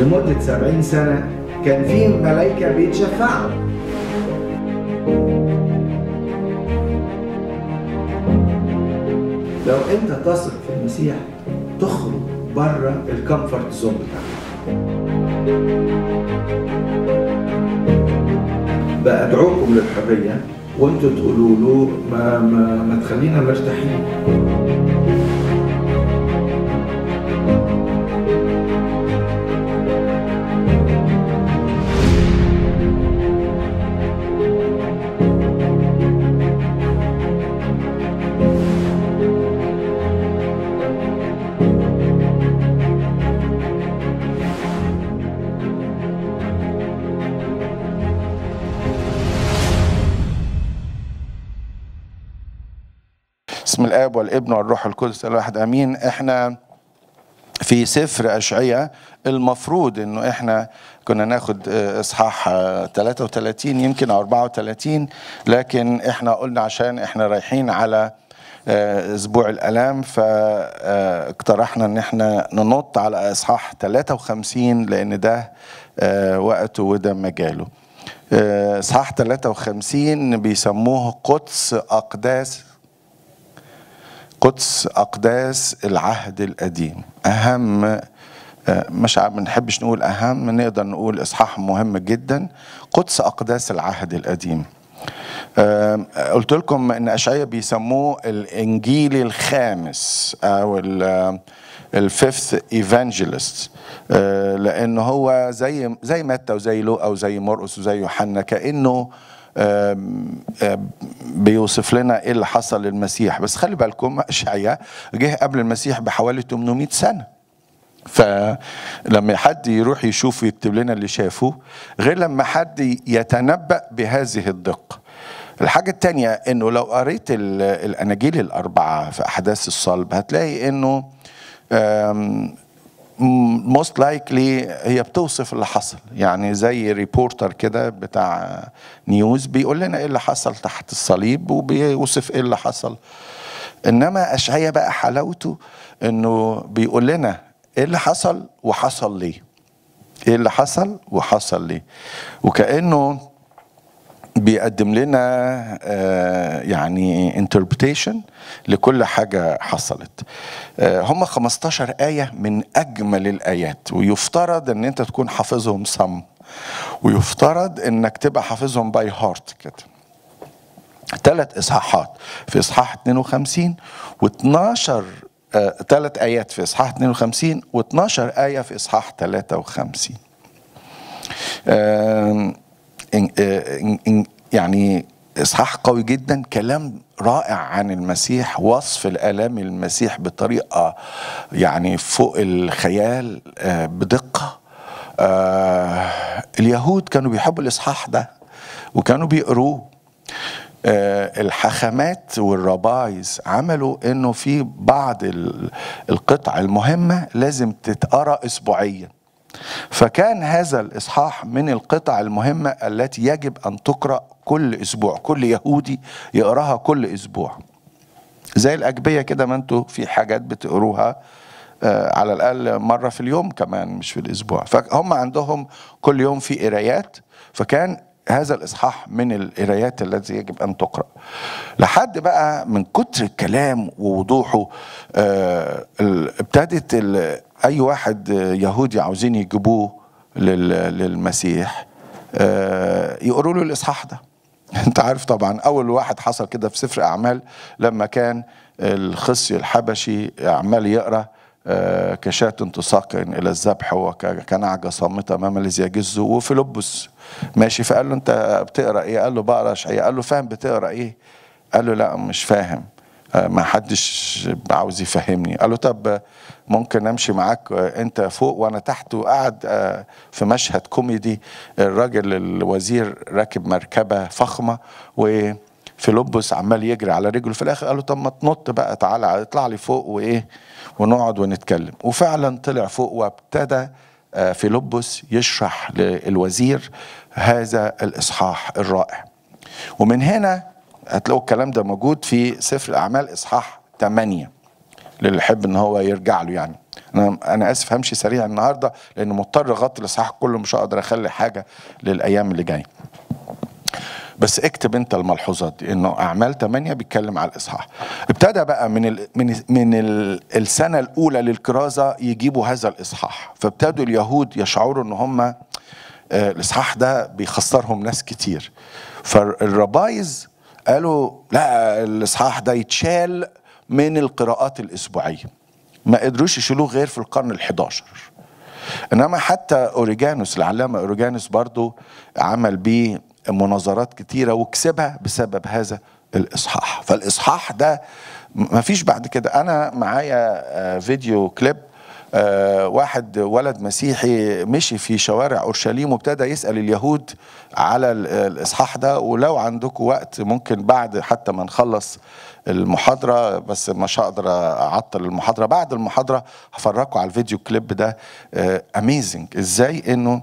لمدة 70 سنة كان في ملايكة بيتشفعوا لو انت تثق في المسيح تخرج بره الكمفورت زون بتاعك بأدعوكم للحرية وانتوا تقولوا له ما, ما, ما تخلينا مرتاحين والابن والروح القدس الواحد امين احنا في سفر اشعياء المفروض انه احنا كنا ناخد اصحاح 33 يمكن او 34 لكن احنا قلنا عشان احنا رايحين على آه، اسبوع الالام فاقترحنا آه، ان احنا ننط على اصحاح 53 لان ده آه، وقته وده مجاله اصحاح 53 بيسموه قدس اقداس قدس أقداس العهد القديم أهم آه، مش عارف نحبش نقول أهم نقدر نقول إصحاح مهم جدا قدس أقداس العهد القديم آه، قلت لكم ان اشعيا بيسموه الانجيل الخامس او الفيفث ايفانجيلست آه، لان هو زي زي متى وزي لوقا وزي مرقس وزي يوحنا كانه بيوصف لنا ايه اللي حصل للمسيح بس خلي بالكم اشعياء جه قبل المسيح بحوالي 800 سنه فلما حد يروح يشوف ويكتب لنا اللي شافه غير لما حد يتنبأ بهذه الدقه الحاجة التانية انه لو قريت الاناجيل الاربعة في احداث الصلب هتلاقي انه موست لايكلي هي بتوصف اللي حصل يعني زي ريبورتر كده بتاع نيوز بيقول لنا ايه اللي حصل تحت الصليب وبيوصف ايه اللي حصل انما اشعيا بقى حلاوته انه بيقول لنا ايه اللي حصل وحصل ليه ايه اللي حصل وحصل ليه وكانه بيقدم لنا آه، يعني انتربريتيشن لكل حاجه حصلت آه، هم 15 ايه من اجمل الايات ويفترض ان انت تكون حافظهم صم ويفترض انك تبقى حافظهم باي هارت كده ثلاث اصحاحات في اصحاح 52 و12 ثلاث ايات في اصحاح 52 و12 ايه في اصحاح 53 آه، يعني اصحاح قوي جدا كلام رائع عن المسيح وصف الالام المسيح بطريقه يعني فوق الخيال آه، بدقه آه، اليهود كانوا بيحبوا الاصحاح ده وكانوا بيقروه الحخامات والربايز عملوا انه في بعض القطع المهمه لازم تتقرا اسبوعيا فكان هذا الإصحاح من القطع المهمة التي يجب أن تقرأ كل أسبوع كل يهودي يقراها كل أسبوع زي الأجبية كده ما انتوا في حاجات بتقروها آه، على الأقل مرة في اليوم كمان مش في الأسبوع فهم عندهم كل يوم في قرايات فكان هذا الإصحاح من القرايات التي يجب أن تقرأ لحد بقى من كتر الكلام ووضوحه آه، ابتدت اي واحد يهودي عاوزين يجيبوه للمسيح آه، يقولوا له الاصحاح ده انت عارف طبعا اول واحد حصل كده في سفر اعمال لما كان الخصي الحبشي عمال يقرا آه، كشاة تساق الى الذبح وكنعجه صامته امام الذي يجز لبس ماشي فقال له انت بتقرا ايه؟ قال له بقرا اشعياء قال له فاهم بتقرا ايه؟ قال له لا مش فاهم آه، ما حدش عاوز يفهمني قال له طب ممكن امشي معاك آه، انت فوق وانا تحت وقعد آه، في مشهد كوميدي الراجل الوزير راكب مركبه فخمه و فيلبس عمال يجري على رجله في الاخر قال له طب ما تنط بقى تعالى اطلع لي فوق وايه ونقعد ونتكلم وفعلا طلع فوق وابتدى آه، فيلبس يشرح للوزير هذا الاصحاح الرائع ومن هنا هتلاقوا الكلام ده موجود في سفر الاعمال اصحاح 8 للي يحب ان هو يرجع له يعني انا انا اسف همشي سريع النهارده لان مضطر اغطي الاصحاح كله مش هقدر اخلي حاجه للايام اللي جايه بس اكتب انت الملحوظات دي انه اعمال 8 بيتكلم على الاصحاح ابتدى بقى من الـ من من الـ السنه الاولى للكرازه يجيبوا هذا الاصحاح فابتدوا اليهود يشعروا ان هم آه، الاصحاح ده بيخسرهم ناس كتير فالربايز قالوا لا الاصحاح ده يتشال من القراءات الأسبوعية ما قدروش يشيلوه غير في القرن ال11 انما حتى اوريجانوس العلامه اوريجانوس برضو عمل بيه مناظرات كتيره وكسبها بسبب هذا الاصحاح فالاصحاح ده ما فيش بعد كده انا معايا آه، فيديو كليب آه، واحد ولد مسيحي مشي في شوارع اورشليم وابتدى يسال اليهود على الاصحاح ده ولو عندكم وقت ممكن بعد حتى ما نخلص المحاضرة بس مش هقدر أعطل المحاضرة بعد المحاضرة هفرجكم على الفيديو كليب ده أميزنج آه، إزاي إنه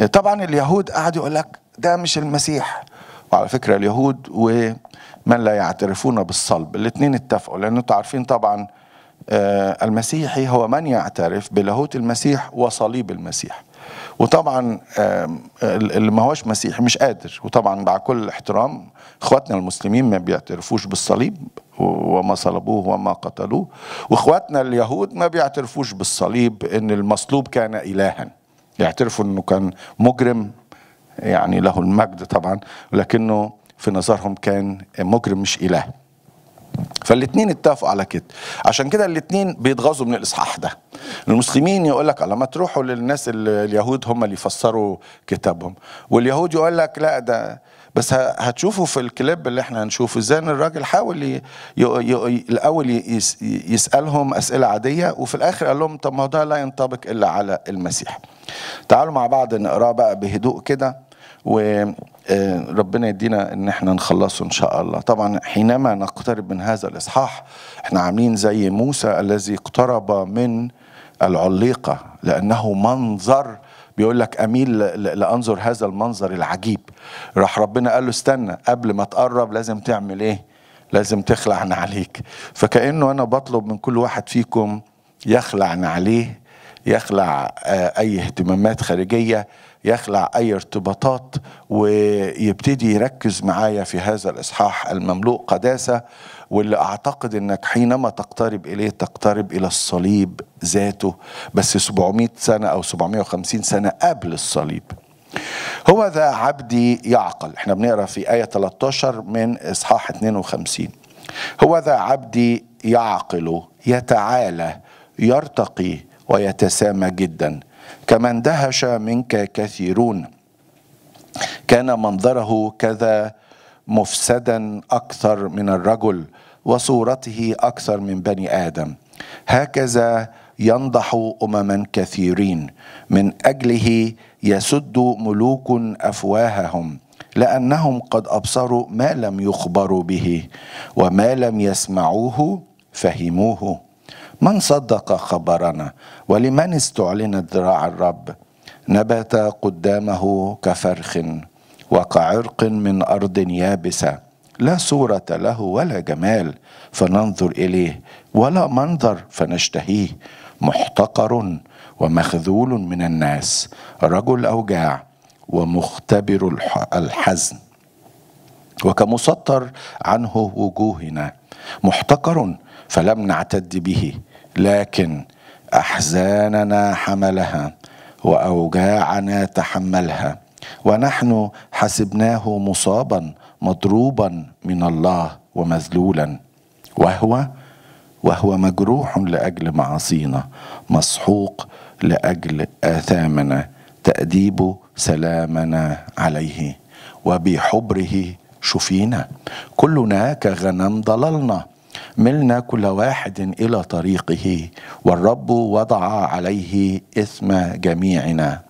آه، طبعا اليهود قعدوا يقول لك ده مش المسيح وعلى فكرة اليهود ومن لا يعترفون بالصلب الاتنين اتفقوا لأن انتم عارفين طبعا آه، المسيحي هو من يعترف بلاهوت المسيح وصليب المسيح وطبعا اللي ما هوش مسيحي مش قادر وطبعا مع كل الاحترام اخواتنا المسلمين ما بيعترفوش بالصليب وما صلبوه وما قتلوه واخواتنا اليهود ما بيعترفوش بالصليب ان المصلوب كان الها يعترفوا انه كان مجرم يعني له المجد طبعا لكنه في نظرهم كان مجرم مش اله فالاثنين اتفقوا على كده عشان كده الاثنين بيتغاظوا من الاصحاح ده المسلمين يقول لك لما تروحوا للناس اليهود هم اللي يفسروا كتابهم واليهود يقول لك لا ده بس هتشوفوا في الكليب اللي احنا هنشوفه ازاي ان الراجل حاول الاول يسالهم اسئله عاديه وفي الاخر قال لهم طب ما ده لا ينطبق الا على المسيح. تعالوا مع بعض نقراه بقى بهدوء كده وربنا آه، يدينا ان احنا نخلصه ان شاء الله طبعا حينما نقترب من هذا الاصحاح احنا عاملين زي موسى الذي اقترب من العليقه لانه منظر بيقول لك اميل لانظر هذا المنظر العجيب راح ربنا قال له استنى قبل ما تقرب لازم تعمل ايه لازم تخلع عليك فكانه انا بطلب من كل واحد فيكم يخلع نعليه آه، يخلع اي اهتمامات خارجيه يخلع اي ارتباطات ويبتدي يركز معايا في هذا الاصحاح المملوء قداسه واللي اعتقد انك حينما تقترب اليه تقترب الى الصليب ذاته بس 700 سنه او 750 سنه قبل الصليب هو ذا عبدي يعقل احنا بنقرا في ايه 13 من اصحاح 52 هو ذا عبدي يعقل يتعالى يرتقي ويتسامى جدا كما اندهش منك كثيرون كان منظره كذا مفسدا اكثر من الرجل وصورته اكثر من بني ادم هكذا ينضح امما كثيرين من اجله يسد ملوك افواههم لانهم قد ابصروا ما لم يخبروا به وما لم يسمعوه فهموه من صدق خبرنا ولمن استعلنت ذراع الرب نبت قدامه كفرخ وكعرق من ارض يابسه لا صورة له ولا جمال فننظر إليه ولا منظر فنشتهيه محتقر ومخذول من الناس رجل أوجاع ومختبر الحزن وكمسطر عنه وجوهنا محتقر فلم نعتد به لكن احزاننا حملها واوجاعنا تحملها ونحن حسبناه مصابا مضروبا من الله ومذلولا وهو وهو مجروح لاجل معاصينا مسحوق لاجل اثامنا تاديب سلامنا عليه وبحبره شفينا كلنا كغنم ضللنا ملنا كل واحد الى طريقه والرب وضع عليه اثم جميعنا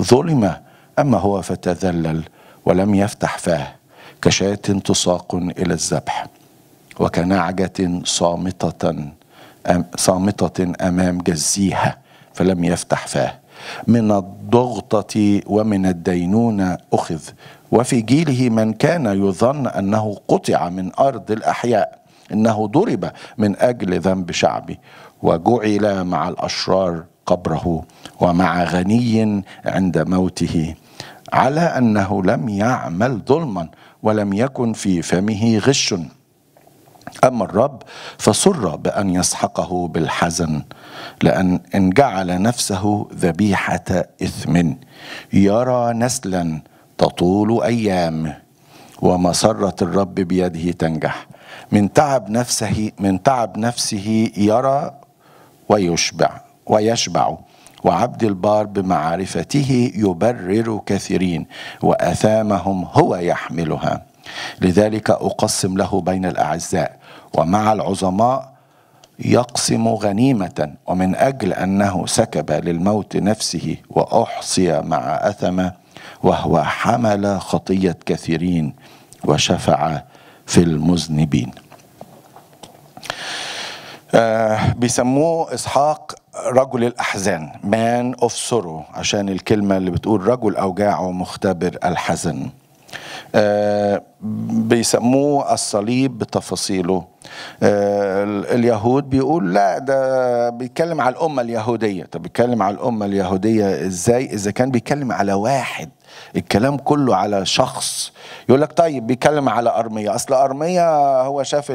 ظلم اما هو فتذلل ولم يفتح فاه كشاة تساق إلى الذبح وكنعجة صامتة صامتة أمام جزيها فلم يفتح فاه من الضغطة ومن الدينونة أخذ وفي جيله من كان يظن أنه قطع من أرض الأحياء إنه ضرب من أجل ذنب شعبي وجعل مع الأشرار قبره ومع غني عند موته على أنه لم يعمل ظلما ولم يكن في فمه غش أما الرب فسر بأن يسحقه بالحزن لأن إن جعل نفسه ذبيحة إثم يرى نسلا تطول أيام ومسرة الرب بيده تنجح من تعب نفسه من تعب نفسه يرى ويشبع ويشبع وعبد البار بمعرفته يبرر كثيرين واثامهم هو يحملها لذلك اقسم له بين الاعزاء ومع العظماء يقسم غنيمة ومن أجل أنه سكب للموت نفسه وأحصي مع أثمة وهو حمل خطية كثيرين وشفع في المذنبين آه بيسموه إسحاق رجل الأحزان مان أوف سورو عشان الكلمة اللي بتقول رجل أوجاعه مختبر الحزن آه بيسموه الصليب بتفاصيله آه اليهود بيقول لا ده بيتكلم على الأمة اليهودية طب بيتكلم على الأمة اليهودية إزاي إذا كان بيتكلم على واحد الكلام كله على شخص يقول لك طيب بيتكلم على ارميه اصل ارميه هو شاف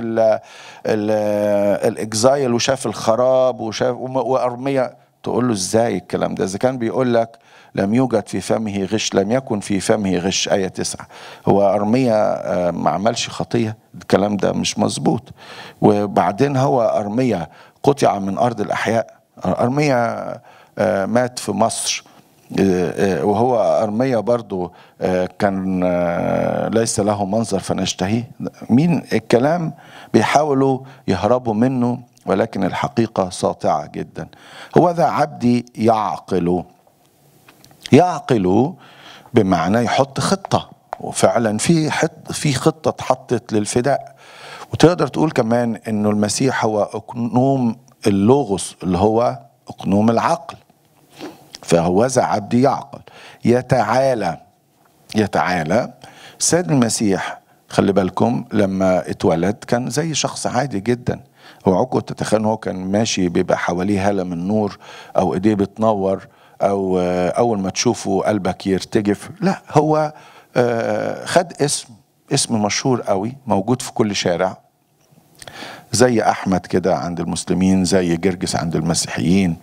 الاكزايل وشاف الخراب وشاف وارميه تقول له ازاي الكلام ده اذا كان بيقول لك لم يوجد في فمه غش لم يكن في فمه غش آية تسعة هو أرمية آه، ما عملش خطية الكلام ده مش مظبوط وبعدين هو أرمية قطع من أرض الأحياء أرمية آه، مات في مصر آه، آه، وهو أرمية برضو آه، كان ليس له منظر فنشتهيه مين الكلام بيحاولوا يهربوا منه ولكن الحقيقة ساطعة جدا هو ذا عبدي يعقل يعقل بمعنى يحط خطة وفعلا في حط في خطة اتحطت للفداء وتقدر تقول كمان انه المسيح هو اقنوم اللوغوس اللي هو اقنوم العقل فهوذا عبدي يعقل يتعالى يتعالى سيد المسيح خلي بالكم لما اتولد كان زي شخص عادي جدا اوعوا تتخيل هو كان ماشي بيبقى حواليه هاله من نور او ايديه بتنور او آه، اول ما تشوفه قلبك يرتجف لا هو آه، خد اسم اسم مشهور قوي موجود في كل شارع زي احمد كده عند المسلمين زي جرجس عند المسيحيين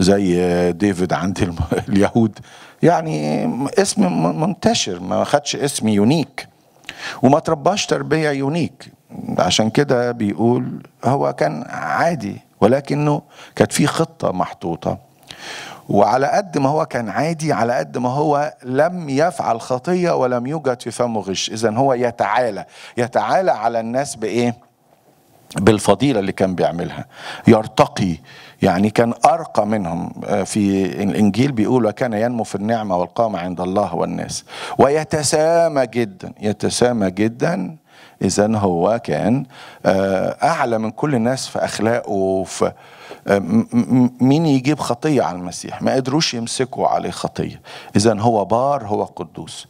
زي ديفيد عند اليهود يعني اسم منتشر ما خدش اسم يونيك وما ترباش تربيه يونيك عشان كده بيقول هو كان عادي ولكنه كانت في خطه محطوطه وعلى قد ما هو كان عادي على قد ما هو لم يفعل خطيه ولم يوجد في فمه غش اذا هو يتعالى يتعالى على الناس بايه بالفضيله اللي كان بيعملها يرتقي يعني كان ارقى منهم آه، في الانجيل بيقول وكان ينمو في النعمه والقامه عند الله والناس ويتسامى جدا يتسامى جدا اذا هو كان آه، اعلى من كل الناس في اخلاقه وفي آه، مين يجيب خطية على المسيح ما قدروش يمسكوا عليه خطية إذا هو بار هو قدوس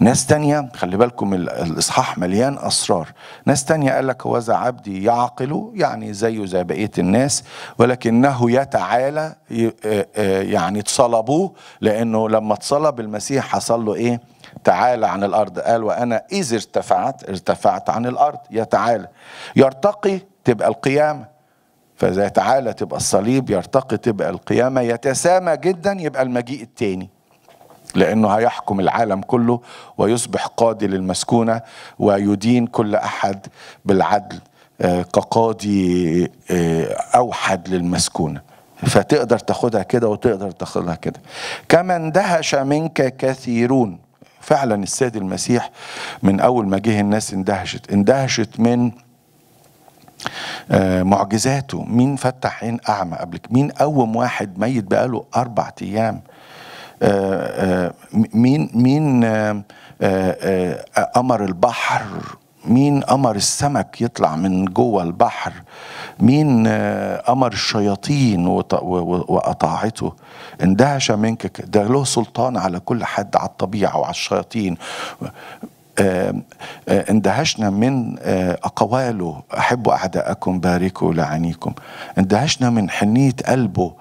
ناس تانية خلي بالكم الإصحاح مليان أسرار ناس تانية قال لك هو عبدي يعقل يعني زيه زي بقية الناس ولكنه يتعالى آه، آه، يعني تصلبوه لأنه لما اتصلب المسيح حصل له إيه تعالى عن الأرض قال وأنا إذا ارتفعت ارتفعت عن الأرض يتعالى يرتقي تبقى القيامة فإذا تعالى تبقى الصليب يرتقي تبقى القيامة يتسامى جدا يبقى المجيء التاني لأنه هيحكم العالم كله ويصبح قاضي للمسكونة ويدين كل أحد بالعدل آه، كقاضي آه، أوحد للمسكونة فتقدر تاخدها كده وتقدر تاخدها كده كما اندهش منك كثيرون فعلا السيد المسيح من اول ما جه الناس اندهشت اندهشت من آه، معجزاته مين فتح عين أعمى قبلك مين قوم واحد ميت بقاله أربع أيام آه، آه، مين مين أمر البحر مين أمر السمك يطلع من جوه البحر مين أمر الشياطين وقطاعته اندهش منك ده له سلطان على كل حد على الطبيعة وعلى الشياطين آه، آه، اندهشنا من آه، أقواله أحبوا أعداءكم باركوا لعنيكم اندهشنا من حنية قلبه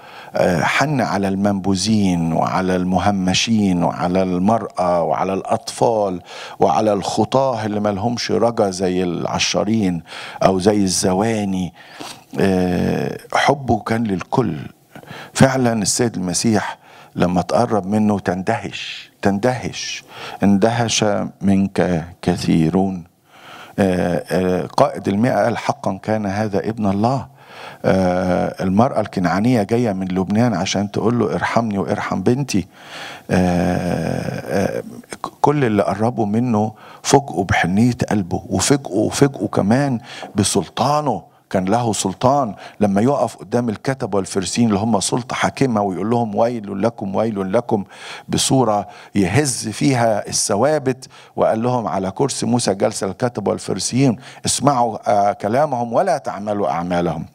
حن على المنبوذين وعلى المهمشين وعلى المرأة وعلى الأطفال وعلى الخطاه اللي ملهمش رجا زي العشارين أو زي الزواني حبه كان للكل فعلا السيد المسيح لما تقرب منه تندهش تندهش اندهش منك كثيرون آه، آه، قائد المئة قال حقا كان هذا ابن الله آه، المرأة الكنعانية جاية من لبنان عشان تقول له ارحمني وارحم بنتي كل اللي قربوا منه فوجئوا بحنية قلبه وفجئوا وفجئوا كمان بسلطانه كان له سلطان لما يقف قدام الكتب والفرسين اللي هم سلطة حاكمة ويقول لهم ويل لكم ويل لكم بصورة يهز فيها الثوابت وقال لهم على كرسي موسى جلسة الكتب والفرسين اسمعوا آه، كلامهم ولا تعملوا أعمالهم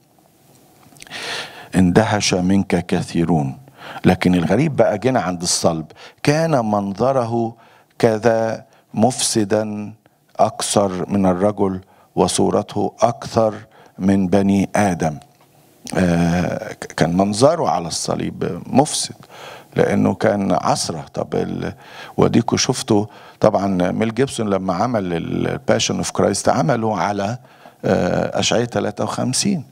اندهش منك كثيرون لكن الغريب بقى جينا عند الصلب كان منظره كذا مفسدا أكثر من الرجل وصورته أكثر من بني آدم آه، كان منظره على الصليب مفسد لانه كان عصره طب ال... وديكو شفتوا طبعا ميل جيبسون لما عمل الباشن اوف كرايست عمله على آه، اشعياء 53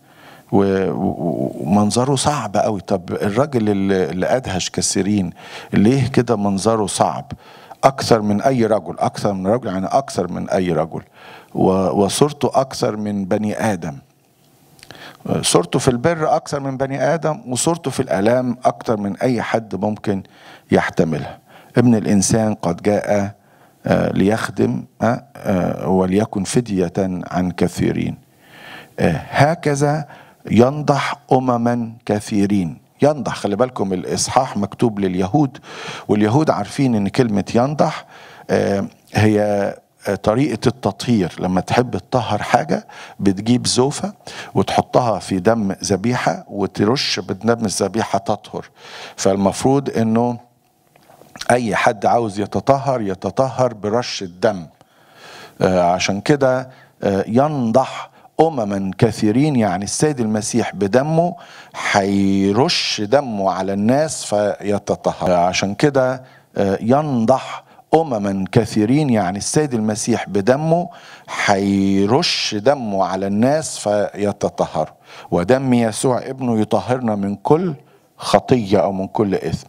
ومنظره صعب قوي طب الراجل اللي ادهش كثيرين ليه كده منظره صعب اكثر من اي رجل اكثر من رجل يعني اكثر من اي رجل وصورته اكثر من بني ادم صورته في البر أكثر من بني آدم وصورته في الآلام أكثر من أي حد ممكن يحتملها ابن الإنسان قد جاء آه، ليخدم آه، آه، وليكن فدية عن كثيرين هكذا ينضح أمما كثيرين ينضح خلي بالكم الإصحاح مكتوب لليهود واليهود عارفين أن كلمة ينضح هي طريقة التطهير لما تحب تطهر حاجة بتجيب زوفة وتحطها في دم ذبيحة وترش بدم الذبيحة تطهر فالمفروض انه اي حد عاوز يتطهر يتطهر برش الدم آه، عشان كده آه، ينضح امما كثيرين يعني السيد المسيح بدمه هيرش دمه على الناس فيتطهر آه، عشان كده ينضح أمما كثيرين يعني السيد المسيح بدمه هيرش دمه على الناس فيتطهر ودم يسوع ابنه يطهرنا من كل خطية أو من كل إثم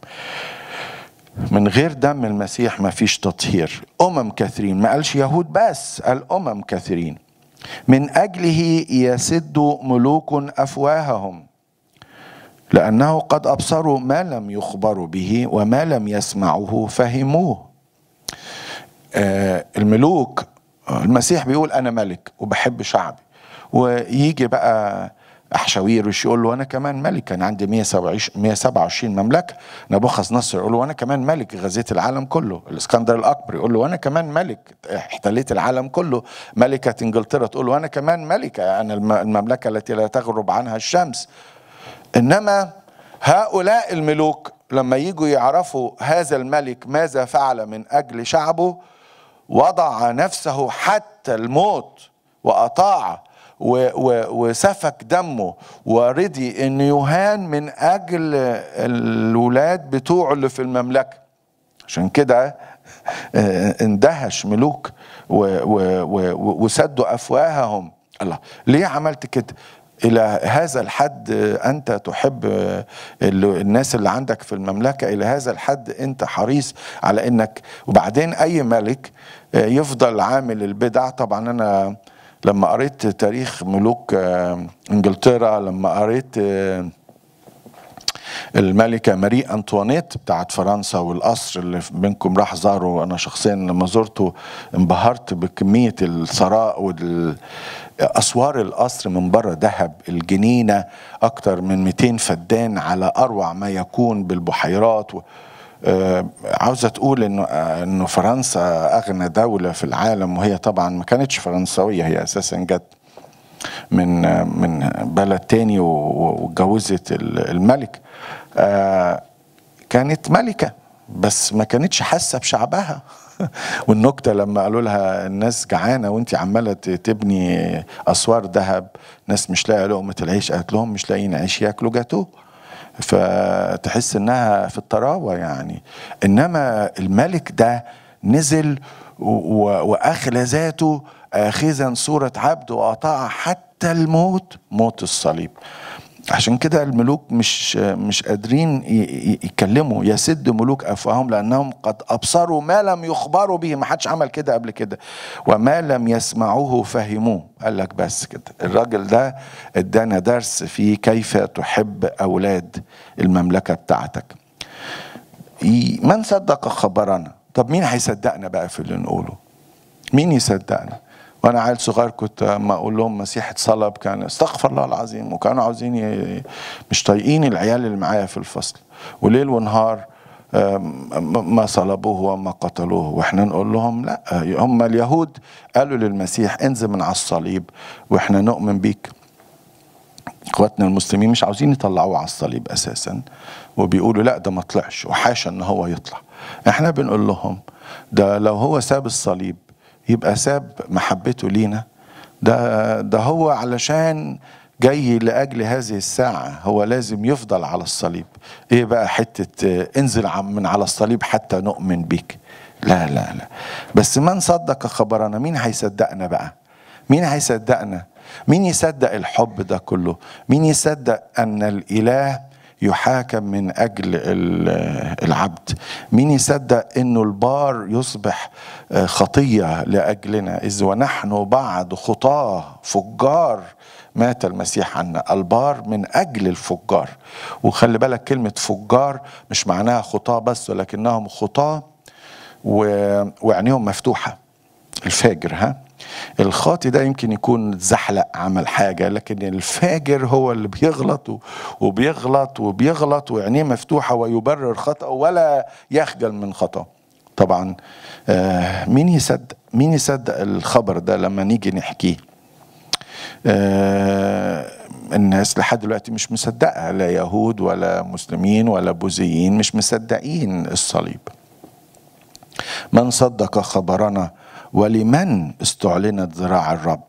من غير دم المسيح ما فيش تطهير أمم كثيرين ما قالش يهود بس قال أمم كثيرين من أجله يسد ملوك أفواههم لأنه قد أبصروا ما لم يخبروا به وما لم يسمعوه فهموه آه، الملوك آه، المسيح بيقول أنا ملك وبحب شعبي ويجي بقى احشاويرش يقول له أنا كمان ملك أنا عندي 127 مملكة نبوخذ نصر يقول له أنا كمان ملك غزيت العالم كله الإسكندر الأكبر يقول له أنا كمان ملك احتليت العالم كله ملكة إنجلترا تقول له أنا كمان ملكة أنا المملكة التي لا تغرب عنها الشمس إنما هؤلاء الملوك لما يجوا يعرفوا هذا الملك ماذا فعل من أجل شعبه وضع نفسه حتى الموت وأطاع وسفك دمه ورضي أن يهان من أجل الولاد بتوعه اللي في المملكة عشان كده آه، اندهش ملوك وسدوا أفواههم الله ليه عملت كده الى هذا الحد انت تحب الناس اللي عندك في المملكه الى هذا الحد انت حريص على انك وبعدين اي ملك آه، يفضل عامل البدع طبعا انا لما قريت تاريخ ملوك آه، انجلترا لما قريت آه، الملكه ماري انطوانيت بتاعت فرنسا والقصر اللي منكم راح زاره انا شخصيا لما زرته انبهرت بكميه الثراء وال اسوار القصر من بره ذهب الجنينه اكتر من 200 فدان على اروع ما يكون بالبحيرات و... آه عاوزة تقول إنه آه إنه فرنسا أغنى دولة في العالم وهي طبعا ما كانتش فرنساويه هي أساسا جت من من بلد تاني واتجوزت الملك آه، كانت ملكة بس ما كانتش حاسة بشعبها والنكته لما قالوا لها الناس جعانه وانت عماله تبني اسوار ذهب ناس مش لاقيه لقمه العيش قالت لهم مش لاقيين عيش ياكلوا جاتوه فتحس انها في الطراوه يعني انما الملك ده نزل واخلى ذاته آخذا آه، صورة عبد وأطاع حتى الموت موت الصليب عشان كده الملوك مش مش قادرين يتكلموا يسد ملوك افواههم لانهم قد ابصروا ما لم يخبروا به ما حدش عمل كده قبل كده وما لم يسمعوه فهموه قال لك بس كده الراجل ده ادانا درس في كيف تحب اولاد المملكه بتاعتك من صدق خبرنا طب مين هيصدقنا بقى في اللي نقوله مين يصدقنا وانا عيل صغير كنت اما اقول لهم مسيحه صلب كان استغفر الله العظيم وكانوا عاوزين مش طايقين العيال اللي معايا في الفصل وليل ونهار آه، ما صلبوه وما قتلوه واحنا نقول لهم لا هم اليهود قالوا للمسيح انزل من على الصليب واحنا نؤمن بيك اخواتنا المسلمين مش عاوزين يطلعوه على الصليب اساسا وبيقولوا لا ده ما طلعش وحاشا ان هو يطلع احنا بنقول لهم ده لو هو ساب الصليب يبقى ساب محبته لينا ده ده هو علشان جاي لاجل هذه الساعه هو لازم يفضل على الصليب ايه بقى حته انزل من على الصليب حتى نؤمن بيك لا لا لا بس من صدق خبرنا مين هيصدقنا بقى مين هيصدقنا مين يصدق الحب ده كله مين يصدق ان الاله يحاكم من أجل العبد مين يصدق أنه البار يصبح آه، خطية لأجلنا إذ ونحن بعد خطاة فجار مات المسيح عنا البار من أجل الفجار وخلي بالك كلمة فجار مش معناها خطاة بس ولكنهم خطاة وعينيهم مفتوحة الفاجر ها الخاطي ده يمكن يكون زحلق عمل حاجة لكن الفاجر هو اللي بيغلط وبيغلط وبيغلط وعينيه مفتوحة ويبرر خطأ ولا يخجل من خطأه طبعا آه، مين يصدق مين يصدق الخبر ده لما نيجي نحكيه آه، الناس لحد دلوقتي مش مصدقة لا يهود ولا مسلمين ولا بوذيين مش مصدقين الصليب من صدق خبرنا ولمن استعلنت ذراع الرب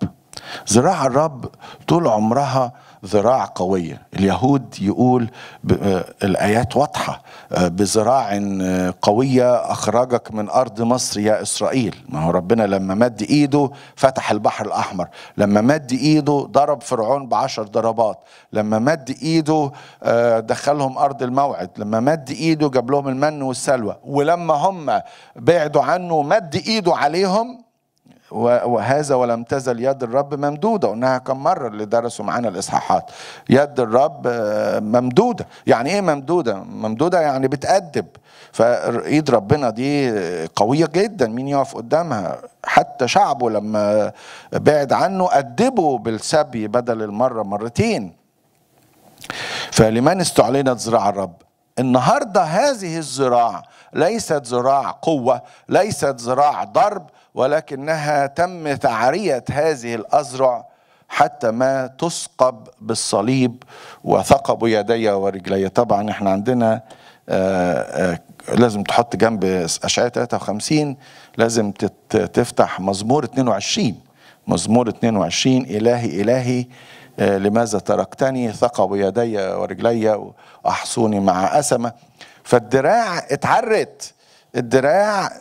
ذراع الرب طول عمرها ذراع قوية اليهود يقول آه، الآيات واضحة آه، بذراع قوية أخرجك من أرض مصر يا إسرائيل ما هو ربنا لما مد إيده فتح البحر الأحمر لما مد إيده ضرب فرعون بعشر ضربات لما مد إيده آه، دخلهم أرض الموعد لما مد إيده جاب لهم المن والسلوى ولما هم بعدوا عنه مد إيده عليهم وهذا ولم تزل يد الرب ممدودة وإنها كم مرة اللي درسوا معانا الإصحاحات يد الرب آه، ممدودة يعني إيه ممدودة؟ ممدودة يعني بتأدب فإيد ربنا دي قوية جدا مين يقف قدامها حتى شعبه لما بعد عنه أدبه بالسبي بدل المرة مرتين فلمن استعلنت ذراع الرب النهاردة هذه الزراعة ليست ذراع قوه ليست ذراع ضرب ولكنها تم تعريه هذه الاذرع حتى ما تثقب بالصليب وثقبوا يدي ورجلي طبعا احنا عندنا آآ آه، آآ آه، لازم تحط جنب اشعياء 53 لازم تفتح مزمور 22 مزمور 22 الهي الهي آه، لماذا تركتني ثقبوا يدي ورجلي واحصوني مع اسمه فالدراع اتعرت الدراع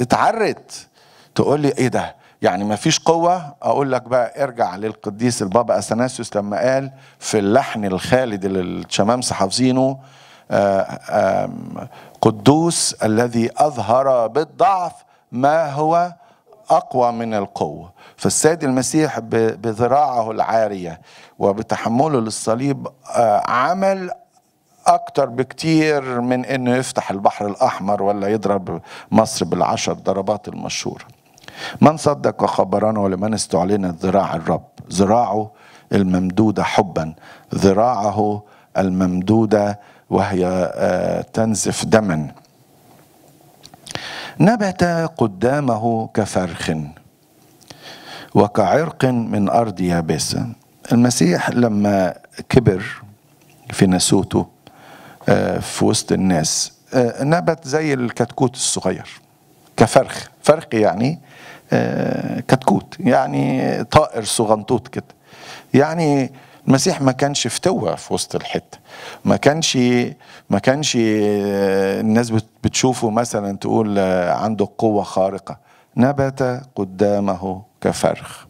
اتعرت تقول لي ايه ده يعني ما فيش قوة أقول لك بقى ارجع للقديس البابا أثناسيوس لما قال في اللحن الخالد اللي حافظينه آه، قدوس الذي أظهر بالضعف ما هو أقوى من القوة فالسيد المسيح بذراعه العارية وبتحمله للصليب آه، عمل اكتر بكتير من انه يفتح البحر الاحمر ولا يضرب مصر بالعشر ضربات المشهوره من صدق خبرنا ولمن استعلنت ذراع الرب ذراعه الممدوده حبا ذراعه الممدوده وهي آه، تنزف دما نبت قدامه كفرخ وكعرق من ارض يابسه المسيح لما كبر في ناسوته آه، في وسط الناس آه، نبت زي الكتكوت الصغير كفرخ فرخ يعني آه، كتكوت يعني طائر صغنطوط كده يعني المسيح ما كانش فتوة في وسط الحتة ما كانش ما كانش الناس بتشوفه مثلا تقول عنده قوة خارقة نبت قدامه كفرخ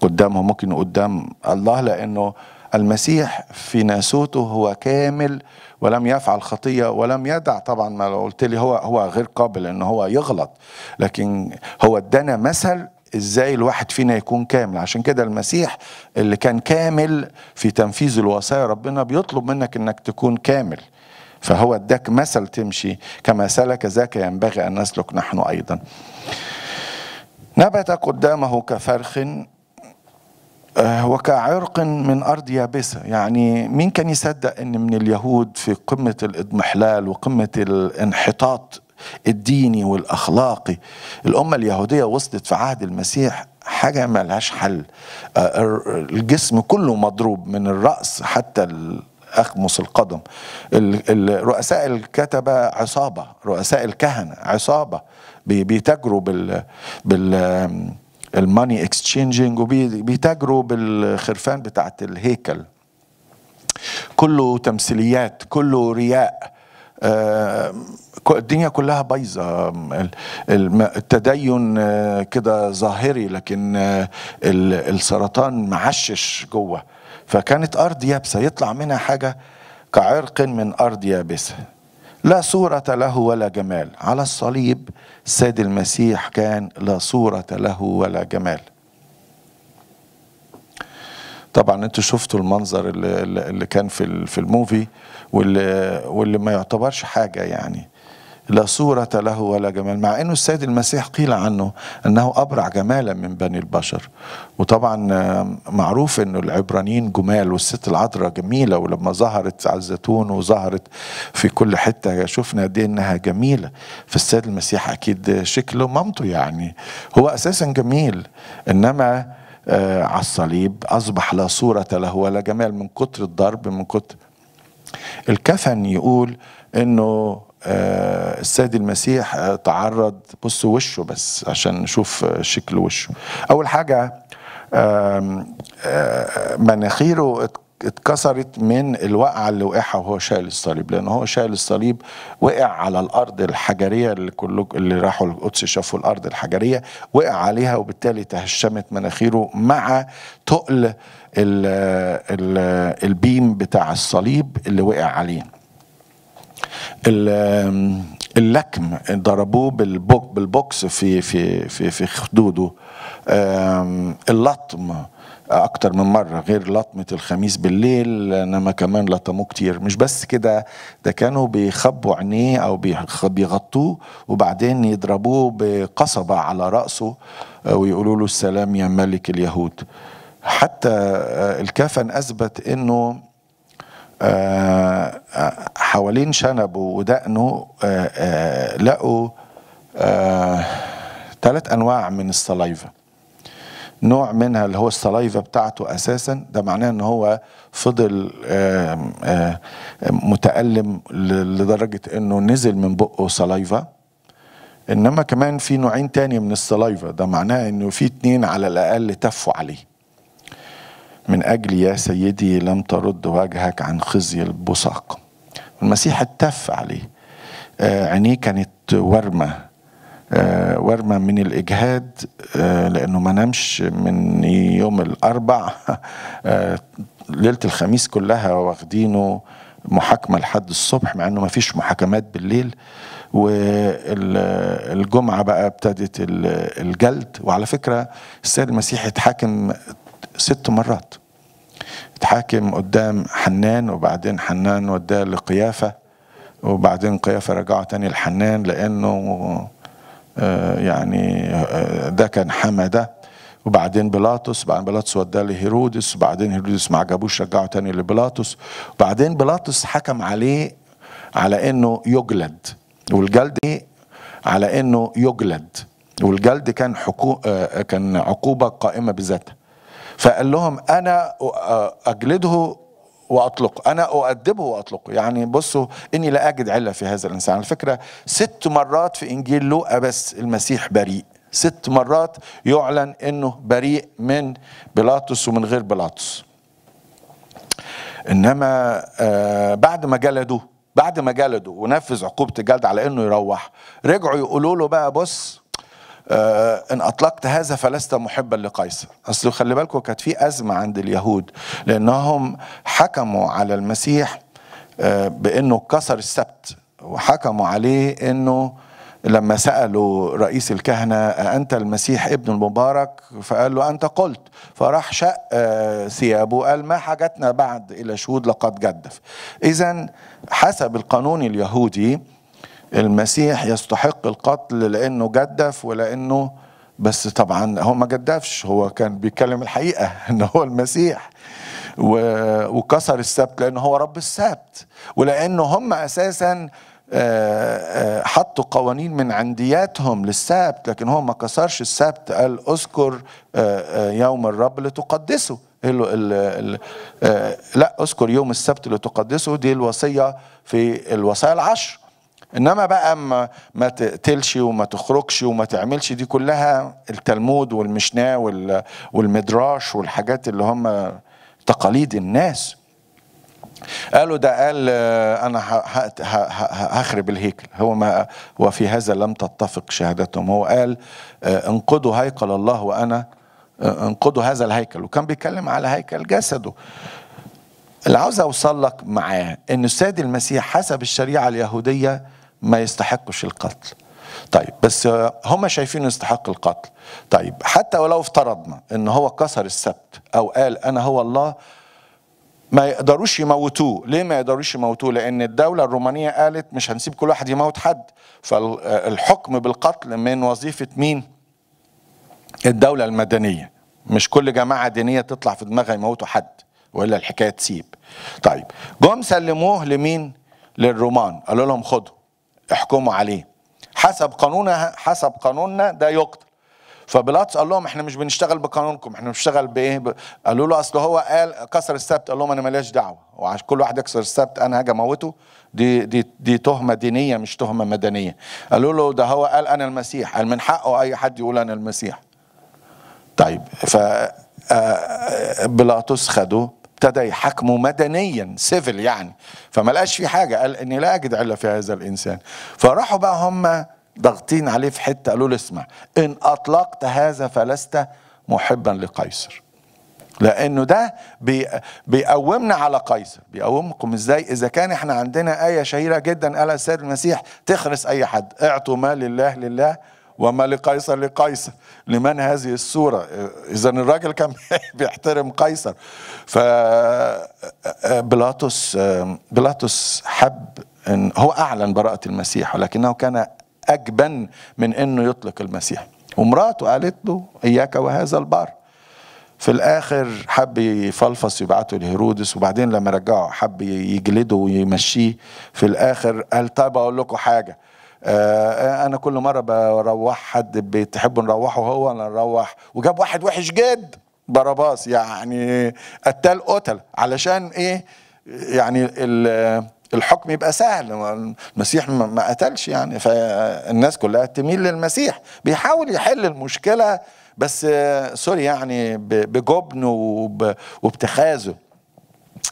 قدامه ممكن قدام الله لأنه المسيح في ناسوته هو كامل ولم يفعل خطية ولم يدع طبعا ما لو قلت لي هو هو غير قابل ان هو يغلط لكن هو ادانا مثل ازاي الواحد فينا يكون كامل عشان كده المسيح اللي كان كامل في تنفيذ الوصايا ربنا بيطلب منك انك تكون كامل فهو اداك مثل تمشي كما سلك ذاك ينبغي ان نسلك نحن ايضا نبت قدامه كفرخ آه، وكعرق من أرض يابسة يعني مين كان يصدق أن من اليهود في قمة الإضمحلال وقمة الانحطاط الديني والأخلاقي الأمة اليهودية وصلت في عهد المسيح حاجة ما لهاش حل آه، الجسم كله مضروب من الرأس حتى أخمص القدم رؤساء الكتبة عصابة رؤساء الكهنة عصابة بيتاجروا بال, بال الماني اكستشينجينج وبيتاجروا بالخرفان بتاعت الهيكل كله تمثيليات كله رياء آه، الدنيا كلها بايظة التدين آه، كده ظاهري لكن آه، السرطان معشش جوه فكانت أرض يابسة يطلع منها حاجة كعرق من أرض يابسة لا صورة له ولا جمال على الصليب سيد المسيح كان لا صورة له ولا جمال طبعا انتوا شفتوا المنظر اللي, اللي كان في في الموفي واللي واللي ما يعتبرش حاجه يعني لا صورة له ولا جمال مع أنه السيد المسيح قيل عنه أنه أبرع جمالا من بني البشر وطبعا معروف أنه العبرانيين جمال والست العذراء جميلة ولما ظهرت على الزيتون وظهرت في كل حتة شفنا دي أنها جميلة فالسيد المسيح أكيد شكله مامته يعني هو أساسا جميل إنما آه على الصليب أصبح لا صورة له ولا جمال من كتر الضرب من كتر الكفن يقول انه آه، السيد المسيح آه، تعرض بصوا وشه بس عشان نشوف آه، شكل وشه اول حاجه مناخيره اتكسرت من الوقعة اللي وقعها وهو شايل الصليب لأن هو شايل الصليب وقع على الأرض الحجرية اللي كله اللي راحوا القدس شافوا الأرض الحجرية وقع عليها وبالتالي تهشمت مناخيره مع تقل الـ الـ البيم بتاع الصليب اللي وقع عليه اللكم ضربوه بالبوكس في في في في خدوده اللطم اكتر من مره غير لطمه الخميس بالليل انما كمان لطموه كتير مش بس كده ده كانوا بيخبوا عينيه او بيغطوه وبعدين يضربوه بقصبه على راسه آه، ويقولوا له السلام يا ملك اليهود حتى آه، الكفن اثبت انه آه، آه، حوالين شنبه ودقنه آه، لقوا ثلاث انواع من الصلايفه نوع منها اللي هو الصلايفه بتاعته اساسا ده معناه ان هو فضل متالم لدرجه انه نزل من بقه صلايفه انما كمان في نوعين تاني من الصلايفه ده معناه انه في اتنين على الاقل تفوا عليه من أجل يا سيدي لم ترد وجهك عن خزي البصاق المسيح اتف عليه آه، عينيه كانت ورمة آه، ورمة من الإجهاد آه، لأنه ما نامش من يوم الأربع ليلة الخميس كلها واخدينه محاكمة لحد الصبح مع أنه ما فيش محاكمات بالليل والجمعة بقى ابتدت الجلد وعلى فكرة السيد المسيح اتحاكم ست مرات اتحاكم قدام حنان وبعدين حنان وداه لقيافة وبعدين قيافة رجعه تاني لحنان لأنه آه، يعني آه، ده كان ده وبعدين بيلاطس بعدين بيلاطس وداه لهيرودس وبعدين هيرودس ما عجبوش رجعه تاني لبيلاطس وبعدين بيلاطس حكم عليه على انه يجلد والجلد على انه يجلد والجلد كان حكو... آه، كان عقوبه قائمه بذاتها فقال لهم انا اجلده واطلقه انا اؤدبه واطلقه يعني بصوا اني لا اجد عله في هذا الانسان على فكره ست مرات في انجيل لوقا بس المسيح بريء ست مرات يعلن انه بريء من بيلاطس ومن غير بيلاطس انما آه، بعد ما جلدوا بعد ما جلدوا ونفذ عقوبه الجلد على انه يروح رجعوا يقولوا له بقى بص آه، ان اطلقت هذا فلست محبا لقيصر اصل خلي بالكم كانت في ازمه عند اليهود لانهم حكموا على المسيح آه، بانه كسر السبت وحكموا عليه انه لما سالوا رئيس الكهنه انت المسيح ابن المبارك فقال له انت قلت فراح شق آه، ثيابه وقال ما حاجتنا بعد الى شهود لقد جدف اذا حسب القانون اليهودي المسيح يستحق القتل لانه جدف ولانه بس طبعا هو ما جدفش هو كان بيتكلم الحقيقه ان هو المسيح وكسر السبت لان هو رب السبت ولانه هم اساسا آه، آه، حطوا قوانين من عندياتهم للسبت لكن هو ما كسرش السبت قال اذكر آه، يوم الرب لتقدسه الـ الـ لا اذكر يوم السبت لتقدسه دي الوصيه في الوصايا العشر انما بقى ما, ما تقتلش وما تخرجش وما تعملش دي كلها التلمود والمشناه والمدراش والحاجات اللي هم تقاليد الناس قالوا ده قال آه، انا هخرب الهيكل هو ما وفي هذا لم تتفق شهادتهم هو قال آه، انقضوا هيكل الله وانا آه، انقضوا هذا الهيكل وكان بيتكلم على هيكل جسده اللي عاوز اوصل لك معاه ان السيد المسيح حسب الشريعه اليهوديه ما يستحقش القتل طيب بس هم شايفين يستحق القتل طيب حتى ولو افترضنا ان هو كسر السبت او قال انا هو الله ما يقدروش يموتوه ليه ما يقدروش يموتوه لان الدولة الرومانية قالت مش هنسيب كل واحد يموت حد فالحكم بالقتل من وظيفة مين الدولة المدنية مش كل جماعة دينية تطلع في دماغها يموتوا حد والا الحكاية تسيب طيب جم سلموه لمين للرومان قالوا لهم خدوا احكموا عليه حسب قانونها حسب قانوننا ده يقتل فبيلاطس قال لهم احنا مش بنشتغل بقانونكم احنا بنشتغل بايه ب... قالوا له اصل هو قال كسر السبت قال لهم انا ماليش دعوه وعشان كل واحد يكسر السبت انا هاجي اموته دي دي دي تهمه دينيه مش تهمه مدنيه قالوا له ده هو قال انا المسيح قال من حقه اي حد يقول انا المسيح طيب ف آه، آه، بيلاطس خده ابتدى يحاكمه مدنيا سيفل يعني فما لقاش في حاجه قال اني لا اجد عله في هذا الانسان فراحوا بقى هم ضاغطين عليه في حته قالوا له اسمع ان اطلقت هذا فلست محبا لقيصر لانه ده بي بيقومنا على قيصر بيقومكم ازاي اذا كان احنا عندنا ايه شهيره جدا قالها السيد المسيح تخرس اي حد اعطوا ما لله لله وما لقيصر لقيصر لمن هذه الصورة إذا إيه، الراجل كان بيحترم قيصر ف بيلاطس بيلاطس حب إن هو أعلن براءة المسيح ولكنه كان أجبن من أنه يطلق المسيح ومراته قالت له إياك وهذا البر في الاخر حب يفلفص يبعته لهيرودس وبعدين لما رجعه حب يجلده ويمشيه في الاخر قال طيب اقول لكم حاجه آه، آه، انا كل مره بروح حد بتحب نروحه هو انا نروح وجاب واحد وحش جد باراباس يعني قتال قتل علشان ايه يعني الحكم يبقى سهل المسيح ما قتلش يعني فالناس كلها تميل للمسيح بيحاول يحل المشكله بس آه، سوري يعني بجبن وبتخاذل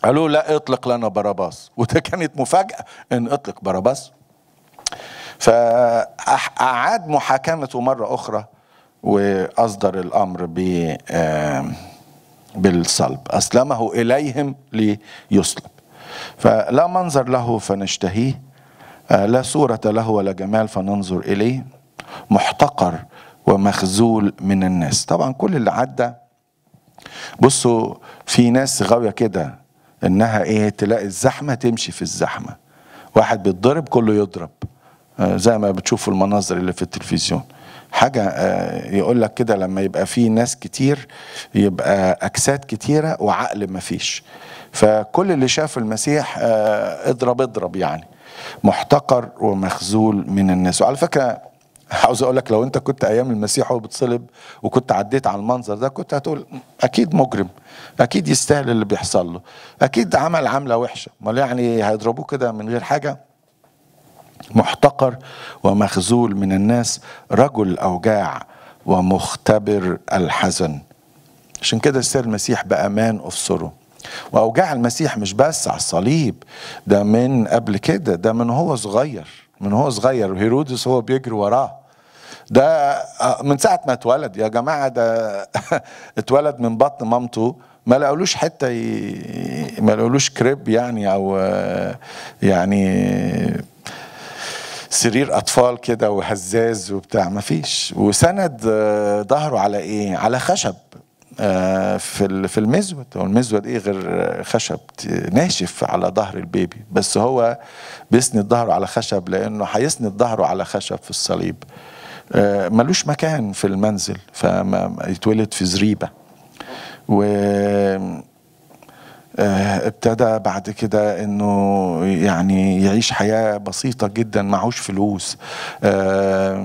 قالوا لا اطلق لنا باراباس وده كانت مفاجاه ان اطلق باراباس فأعاد محاكمته مرة أخرى وأصدر الأمر ب بالصلب أسلمه إليهم ليصلب فلا منظر له فنشتهيه آه، لا صورة له ولا جمال فننظر إليه محتقر ومخذول من الناس طبعا كل اللي عدى بصوا في ناس غاوية كده إنها إيه تلاقي الزحمة تمشي في الزحمة واحد بيتضرب كله يضرب آه، زي ما بتشوفوا المناظر اللي في التلفزيون حاجة آه، يقول لك كده لما يبقى في ناس كتير يبقى أجساد كتيرة وعقل مفيش فكل اللي شاف المسيح آه، اضرب اضرب يعني محتقر ومخذول من الناس وعلى فكرة عاوز اقول لك لو انت كنت ايام المسيح وهو بتصلب وكنت عديت على المنظر ده كنت هتقول اكيد مجرم اكيد يستاهل اللي بيحصل له اكيد عمل عمله وحشه امال يعني هيضربوه كده من غير حاجه محتقر ومخذول من الناس رجل اوجاع ومختبر الحزن عشان كده السيد المسيح بأمان أفسره وأوجاع المسيح مش بس على الصليب ده من قبل كده ده من هو صغير من هو صغير هيرودس هو بيجري وراه ده آه، من ساعة ما اتولد يا جماعة ده اتولد من بطن مامته ما لقولوش حتة ي... ما لقولوش كريب يعني أو آه، يعني سرير اطفال كده وهزاز وبتاع ما فيش وسند آه، ظهره على ايه على خشب آه، في في المزود هو المزود ايه غير خشب ناشف على ظهر البيبي بس هو بيسند ظهره على خشب لانه هيسند ظهره على خشب في الصليب آه، ملوش مكان في المنزل فما يتولد في زريبه و آه، ابتدى بعد كده انه يعني يعيش حياه بسيطه جدا معهوش فلوس آه،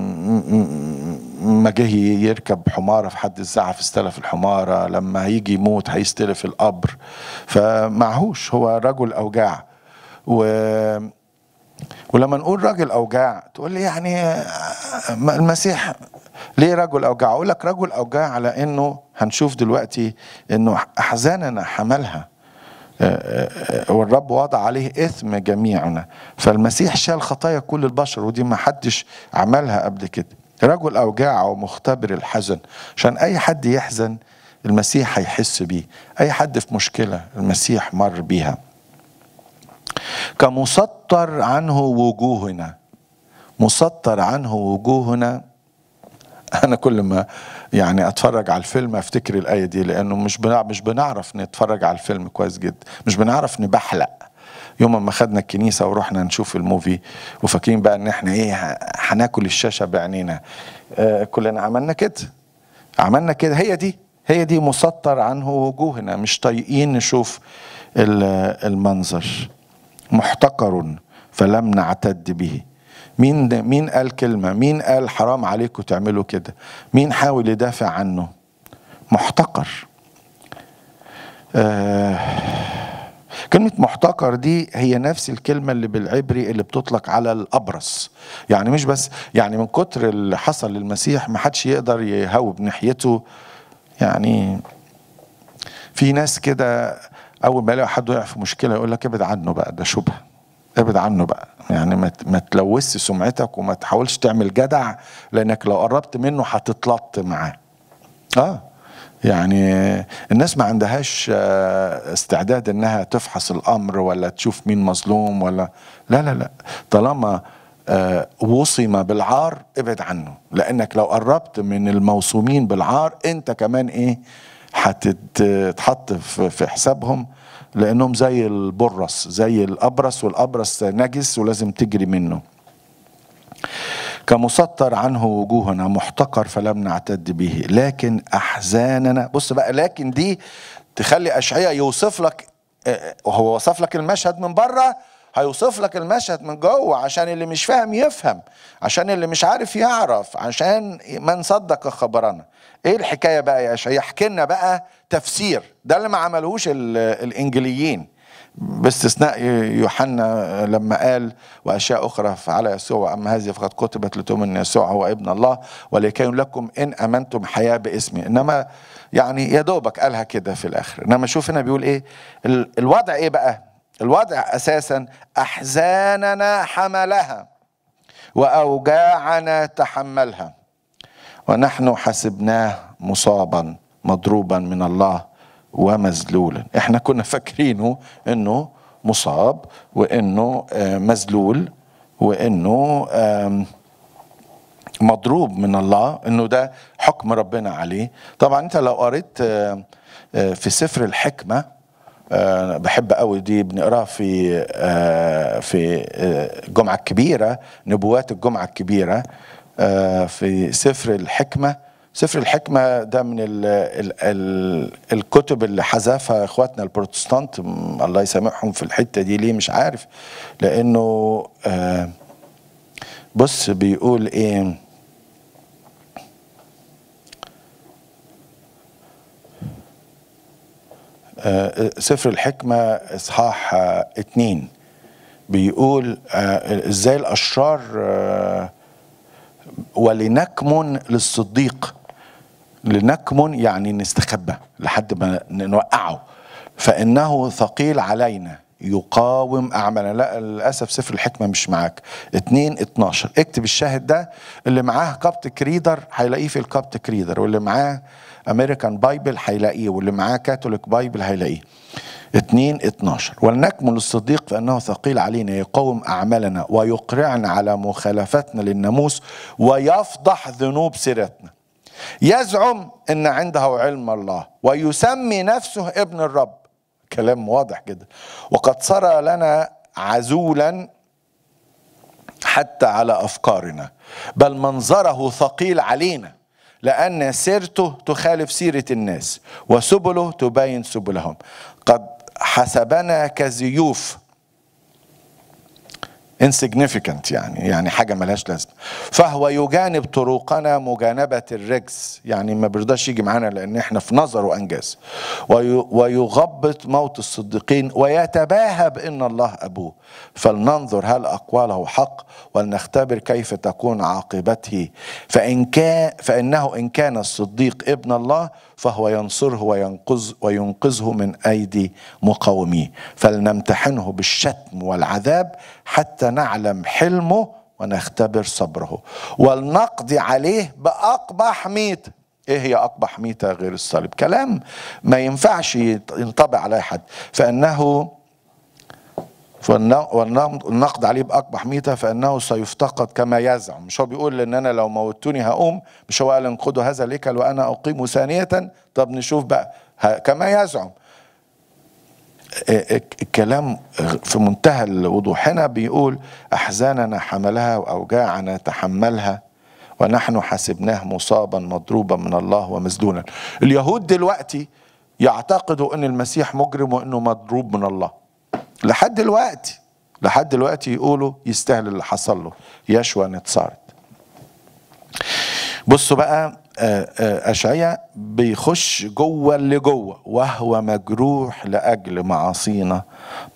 ما جه يركب حماره في حد الزعف استلف الحماره لما هيجي يموت هيستلف القبر فمعهوش هو رجل اوجاع و ولما نقول رجل اوجاع تقول لي يعني آه، المسيح ليه رجل اوجاع اقول لك رجل اوجاع على انه هنشوف دلوقتي انه احزاننا حملها والرب وضع عليه إثم جميعنا فالمسيح شال خطايا كل البشر ودي ما حدش عملها قبل كده رجل أوجاع ومختبر الحزن عشان أي حد يحزن المسيح هيحس بيه أي حد في مشكلة المسيح مر بيها كمسطر عنه وجوهنا مسطر عنه وجوهنا أنا كل ما يعني اتفرج على الفيلم افتكر الايه دي لانه مش مش بنعرف نتفرج على الفيلم كويس جدا مش بنعرف نبحلق يوم ما خدنا الكنيسه ورحنا نشوف الموفي وفاكرين بقى ان احنا ايه هناكل الشاشه بعينينا آه، كلنا عملنا كده عملنا كده هي دي هي دي مسطر عنه وجوهنا مش طايقين نشوف المنظر محتقر فلم نعتد به مين مين قال كلمة مين قال حرام عليكم تعملوا كده مين حاول يدافع عنه محتقر آه كلمة محتقر دي هي نفس الكلمة اللي بالعبري اللي بتطلق على الأبرص يعني مش بس يعني من كتر اللي حصل للمسيح ما حدش يقدر يهوب ناحيته يعني في ناس كده أول ما يلاقي حد وقع في مشكلة يقول لك ابعد عنه بقى ده شبهه ابعد عنه بقى يعني ما تلوثش سمعتك وما تحاولش تعمل جدع لانك لو قربت منه هتتلط معاه اه يعني الناس ما عندهاش آه، استعداد انها تفحص الامر ولا تشوف مين مظلوم ولا لا لا لا طالما آه، وصم بالعار ابعد عنه لانك لو قربت من الموصومين بالعار انت كمان ايه هتتحط في حسابهم لانهم زي البرص زي الابرص والابرص نجس ولازم تجري منه كمسطر عنه وجوهنا محتقر فلم نعتد به لكن احزاننا بص بقى لكن دي تخلي اشعياء يوصف لك آه، هو وصف لك المشهد من بره هيوصف لك المشهد من جوه عشان اللي مش فاهم يفهم عشان اللي مش عارف يعرف عشان من صدق خبرنا ايه الحكايه بقى يا شيخ يحكي لنا بقى تفسير ده اللي ما عملوش الانجليين باستثناء يوحنا لما قال واشياء اخرى على يسوع اما هذه فقد كتبت لتؤمن يسوع هو ابن الله ولكي لكم ان امنتم حياه باسمي انما يعني يا دوبك قالها كده في الاخر انما شوف هنا بيقول ايه الوضع ايه بقى الوضع اساسا احزاننا حملها واوجاعنا تحملها ونحن حسبناه مصابا مضروبا من الله ومذلولا احنا كنا فاكرينه انه مصاب وانه آه، مذلول وانه مضروب من الله انه ده حكم ربنا عليه طبعا انت لو قريت آه، آه، في سفر الحكمه بحب قوي دي بنقراها في في الجمعه الكبيره نبوات الجمعه الكبيره آه، في سفر الحكمة سفر الحكمة ده من الـ الـ الـ الكتب اللي حذفها اخواتنا البروتستانت الله يسامحهم في الحتة دي ليه مش عارف لانه آه، بص بيقول ايه آه، سفر الحكمة اصحاح اتنين بيقول ازاي الاشرار ولنكمن للصديق لنكمن يعني نستخبى لحد ما نوقعه فإنه ثقيل علينا يقاوم أعمالنا لا للأسف سفر الحكمة مش معاك 2 12 اكتب الشاهد ده اللي معاه كابت كريدر هيلاقيه في الكابت كريدر واللي معاه امريكان بايبل هيلاقيه واللي معاه كاثوليك بايبل هيلاقيه 2 12 ولنكمل الصديق فانه ثقيل علينا يقوم اعمالنا ويقرعنا على مخالفتنا للناموس ويفضح ذنوب سيرتنا يزعم ان عنده علم الله ويسمي نفسه ابن الرب كلام واضح جدا وقد صار لنا عزولا حتى على افكارنا بل منظره ثقيل علينا لأن سيرته تخالف سيرة الناس وسبله تبين سبلهم قد حسبنا كزيوف insignificant يعني يعني حاجه ملهاش لازمه فهو يجانب طرقنا مجانبه الرجس يعني ما بيرضاش يجي معانا لان احنا في نظره انجاز ويغبط موت الصديقين ويتباهى بان الله ابوه فلننظر هل اقواله حق ولنختبر كيف تكون عاقبته فان كان فانه ان كان الصديق ابن الله فهو ينصره وينقذ وينقذه من أيدي مقاوميه فلنمتحنه بالشتم والعذاب حتى نعلم حلمه ونختبر صبره ولنقضي عليه بأقبح ميت ايه هي اقبح ميته غير الصليب كلام ما ينفعش ينطبع على حد فانه والنقد عليه بأقبح ميته فإنه سيفتقد كما يزعم مش هو بيقول إن أنا لو موتوني هقوم مش هو قال انقدوا هذا الهيكل وأنا أقيم ثانية طب نشوف بقى كما يزعم الكلام في منتهى الوضوح هنا بيقول أحزاننا حملها وأوجاعنا تحملها ونحن حسبناه مصابا مضروبا من الله ومسدونا اليهود دلوقتي يعتقدوا أن المسيح مجرم وأنه مضروب من الله لحد دلوقتي لحد دلوقتي يقولوا يستاهل اللي حصل له يشوى نتصارت بصوا بقى آه، آه، أشعيا بيخش جوه اللي جوه وهو مجروح لأجل معاصينا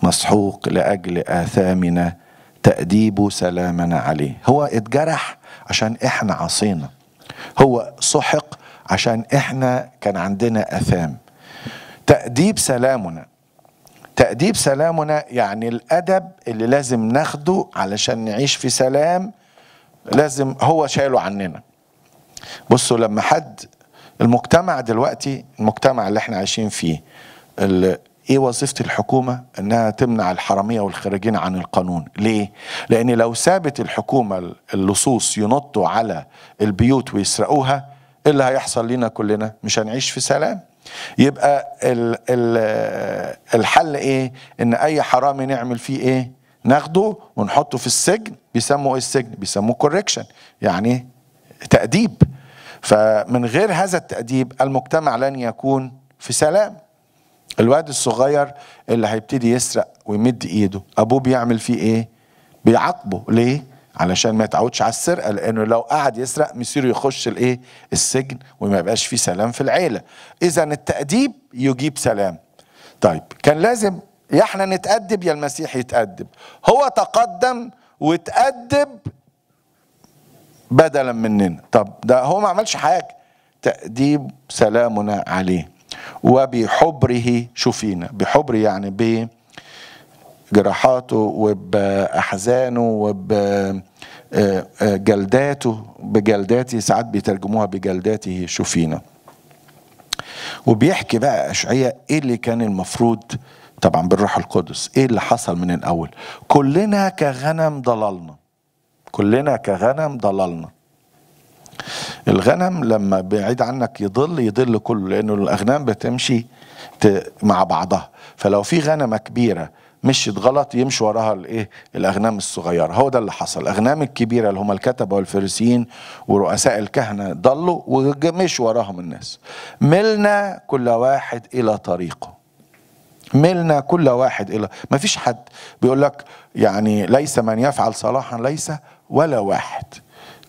مسحوق لأجل آثامنا تأديب سلامنا عليه هو اتجرح عشان احنا عصينا هو سحق عشان احنا كان عندنا أثام تأديب سلامنا تأديب سلامنا يعني الأدب اللي لازم ناخده علشان نعيش في سلام لازم هو شايله عننا بصوا لما حد المجتمع دلوقتي المجتمع اللي احنا عايشين فيه ايه وظيفة الحكومة انها تمنع الحرامية والخارجين عن القانون ليه لان لو سابت الحكومة اللصوص ينطوا على البيوت ويسرقوها ايه اللي هيحصل لنا كلنا مش هنعيش في سلام يبقى الـ الـ الحل ايه ان اي حرامي نعمل فيه ايه ناخده ونحطه في السجن بيسموه ايه السجن بيسموه كوركشن يعني تأديب فمن غير هذا التأديب المجتمع لن يكون في سلام الواد الصغير اللي هيبتدي يسرق ويمد ايده ابوه بيعمل فيه ايه بيعاقبه ليه علشان ما يتعودش على السرقه لانه لو قعد يسرق مصيره يخش الايه السجن وما يبقاش فيه سلام في العيله اذا التاديب يجيب سلام طيب كان لازم يا احنا نتادب يا المسيح يتادب هو تقدم وتأدب بدلا مننا طب ده هو ما عملش حاجه تأديب سلامنا عليه وبحبره شفينا بحبر يعني بايه بجراحاته وبأحزانه وبجلداته جلداته بجلداتي ساعات بيترجموها بجلداته شوفينا وبيحكي بقى أشعياء إيه اللي كان المفروض طبعا بالروح القدس إيه اللي حصل من الأول كلنا كغنم ضللنا كلنا كغنم ضللنا الغنم لما بعيد عنك يضل يضل كله لأنه الأغنام بتمشي مع بعضها فلو في غنمة كبيرة مشيت غلط يمشي وراها الايه الاغنام الصغيره هو ده اللي حصل الاغنام الكبيره اللي هم الكتبه والفارسيين ورؤساء الكهنه ضلوا ومشوا وراهم الناس ملنا كل واحد الى طريقه ملنا كل واحد الى ما فيش حد بيقول لك يعني ليس من يفعل صلاحا ليس ولا واحد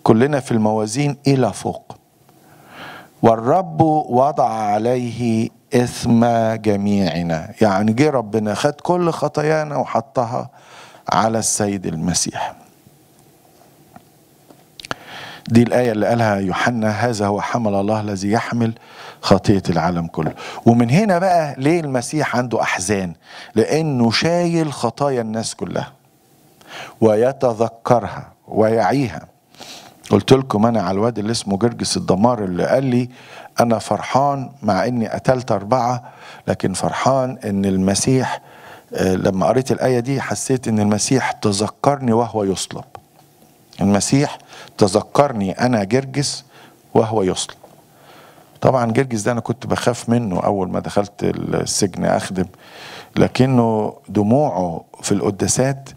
كلنا في الموازين الى فوق والرب وضع عليه إثم جميعنا يعني جه ربنا خد كل خطايانا وحطها على السيد المسيح دي الآية اللي قالها يوحنا هذا هو حمل الله الذي يحمل خطية العالم كله ومن هنا بقى ليه المسيح عنده أحزان لأنه شايل خطايا الناس كلها ويتذكرها ويعيها قلت لكم أنا على الواد اللي اسمه جرجس الدمار اللي قال لي أنا فرحان مع إني قتلت أربعة لكن فرحان إن المسيح آه، لما قريت الآية دي حسيت إن المسيح تذكرني وهو يصلب المسيح تذكرني أنا جرجس وهو يصلب طبعا جرجس ده أنا كنت بخاف منه أول ما دخلت السجن أخدم لكنه دموعه في القداسات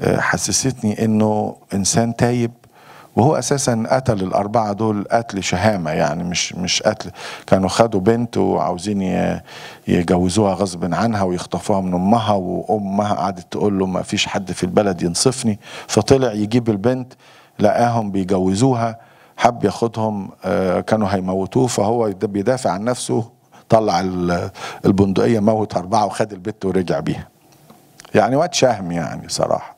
آه، حسستني إنه إنسان تايب وهو اساسا قتل الاربعه دول قتل شهامه يعني مش مش قتل كانوا خدوا بنت وعاوزين يجوزوها غصب عنها ويخطفوها من امها وامها قعدت تقول له ما فيش حد في البلد ينصفني فطلع يجيب البنت لقاهم بيجوزوها حب ياخدهم آه، كانوا هيموتوه فهو بيدافع عن نفسه طلع البندقيه موت اربعه وخد البت ورجع بيها يعني واد شهم يعني صراحه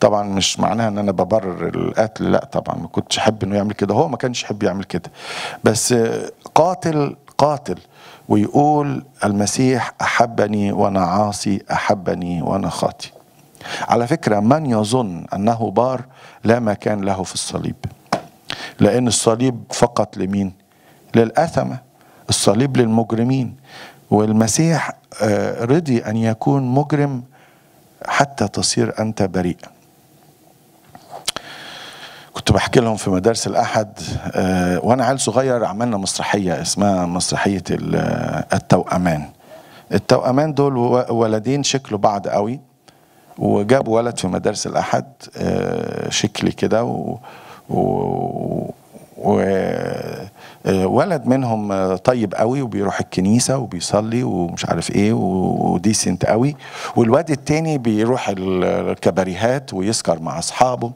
طبعا مش معناها ان انا ببرر القتل لا طبعا ما كنتش احب انه يعمل كده هو ما كانش يحب يعمل كده بس قاتل قاتل ويقول المسيح احبني وانا عاصي احبني وانا خاطي على فكره من يظن انه بار لا مكان له في الصليب لان الصليب فقط لمين للأثمة الصليب للمجرمين والمسيح آه، رضي أن يكون مجرم حتى تصير أنت بريئا كنت بحكي لهم في مدارس الأحد آه، وأنا عيل صغير عملنا مسرحية اسمها مسرحية آه، التوأمان التوأمان دول ولدين شكلوا بعض قوي وجابوا ولد في مدارس الأحد آه، شكلي كده و... و... وولد منهم طيب قوي وبيروح الكنيسة وبيصلي ومش عارف ايه وديسنت قوي والواد التاني بيروح الكباريهات ويسكر مع أصحابه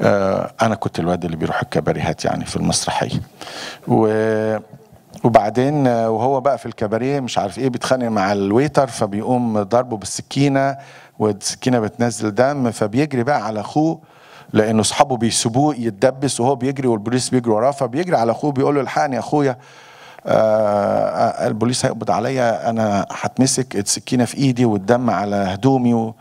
آه، انا كنت الواد اللي بيروح الكباريهات يعني في المسرحيه و وبعدين آه، وهو بقى في الكباريه مش عارف ايه بيتخانق مع الويتر فبيقوم ضربه بالسكينه والسكينه بتنزل دم فبيجري بقى على اخوه لانه اصحابه بيسيبوه يتدبس وهو بيجري والبوليس بيجري وراه فبيجري على اخوه بيقول له الحقني يا اخويا آه, آه، البوليس هيقبض عليا انا هتمسك السكينه في ايدي والدم على هدومي و...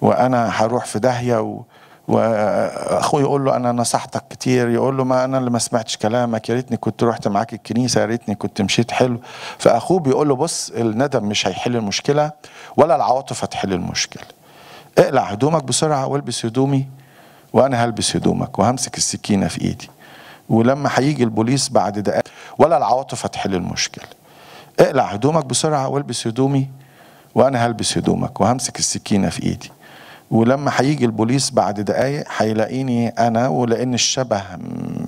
وانا هروح في داهيه و... واخوي يقول له انا نصحتك كتير يقول له ما انا اللي ما سمعتش كلامك يا ريتني كنت رحت معاك الكنيسه يا ريتني كنت مشيت حلو فاخوه بيقول له بص الندم مش هيحل المشكله ولا العواطف هتحل المشكله اقلع هدومك بسرعه والبس هدومي وانا هلبس هدومك وهمسك السكينه في ايدي ولما هيجي البوليس بعد دقائق ولا العواطف هتحل المشكله اقلع هدومك بسرعه والبس هدومي وانا هلبس هدومك وهمسك السكينه في ايدي ولما هيجي البوليس بعد دقايق هيلاقيني انا ولان الشبه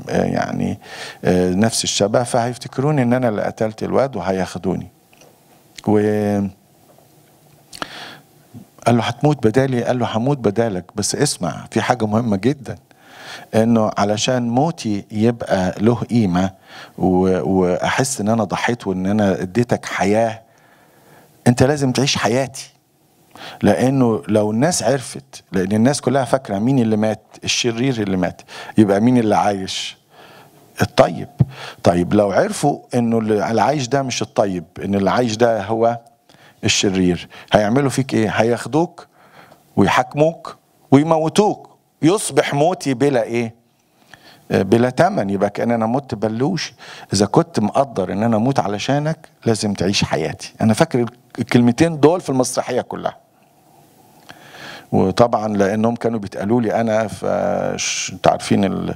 يعني آه، نفس الشبه فهيفتكروني ان انا اللي قتلت الواد وهياخدوني و قال له هتموت بدالي قال له هموت بدالك بس اسمع في حاجه مهمه جدا انه علشان موتي يبقى له قيمه واحس ان انا ضحيت وان انا اديتك حياه انت لازم تعيش حياتي لانه لو الناس عرفت لان الناس كلها فاكره مين اللي مات الشرير اللي مات يبقى مين اللي عايش الطيب طيب لو عرفوا انه اللي عايش ده مش الطيب ان اللي عايش ده هو الشرير هيعملوا فيك ايه هياخدوك ويحاكموك ويموتوك يصبح موتي بلا ايه آه، بلا تمن يبقى كان انا مت بلوش اذا كنت مقدر ان انا اموت علشانك لازم تعيش حياتي انا فاكر الكلمتين دول في المسرحيه كلها وطبعا لانهم كانوا بيتقالوا لي انا فانتوا عارفين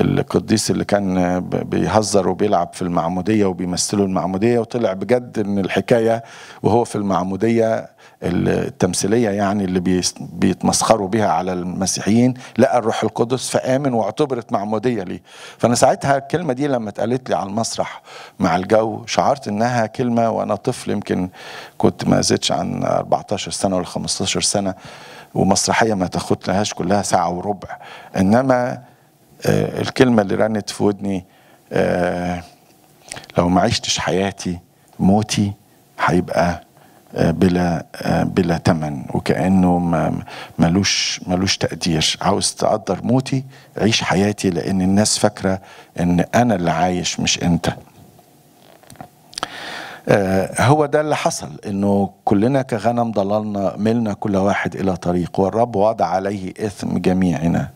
القديس اللي كان بيهزر وبيلعب في المعمودية وبيمثلوا المعمودية وطلع بجد ان الحكاية وهو في المعمودية التمثيلية يعني اللي بيتمسخروا بها على المسيحيين لقى الروح القدس فآمن واعتبرت معمودية ليه فأنا ساعتها الكلمة دي لما اتقالت لي على المسرح مع الجو شعرت إنها كلمة وأنا طفل يمكن كنت ما زدتش عن 14 سنة ولا 15 سنة ومسرحية ما تاخدناهاش كلها ساعة وربع إنما آه، الكلمة اللي رنت في ودني آه، لو ما عشتش حياتي موتي هيبقى آه، بلا بلا تمن وكانه ملوش ملوش تقدير عاوز تقدر موتي عيش حياتي لان الناس فاكره ان انا اللي عايش مش انت هو ده اللي حصل انه كلنا كغنم ضللنا ملنا كل واحد الى طريق والرب وضع عليه اثم جميعنا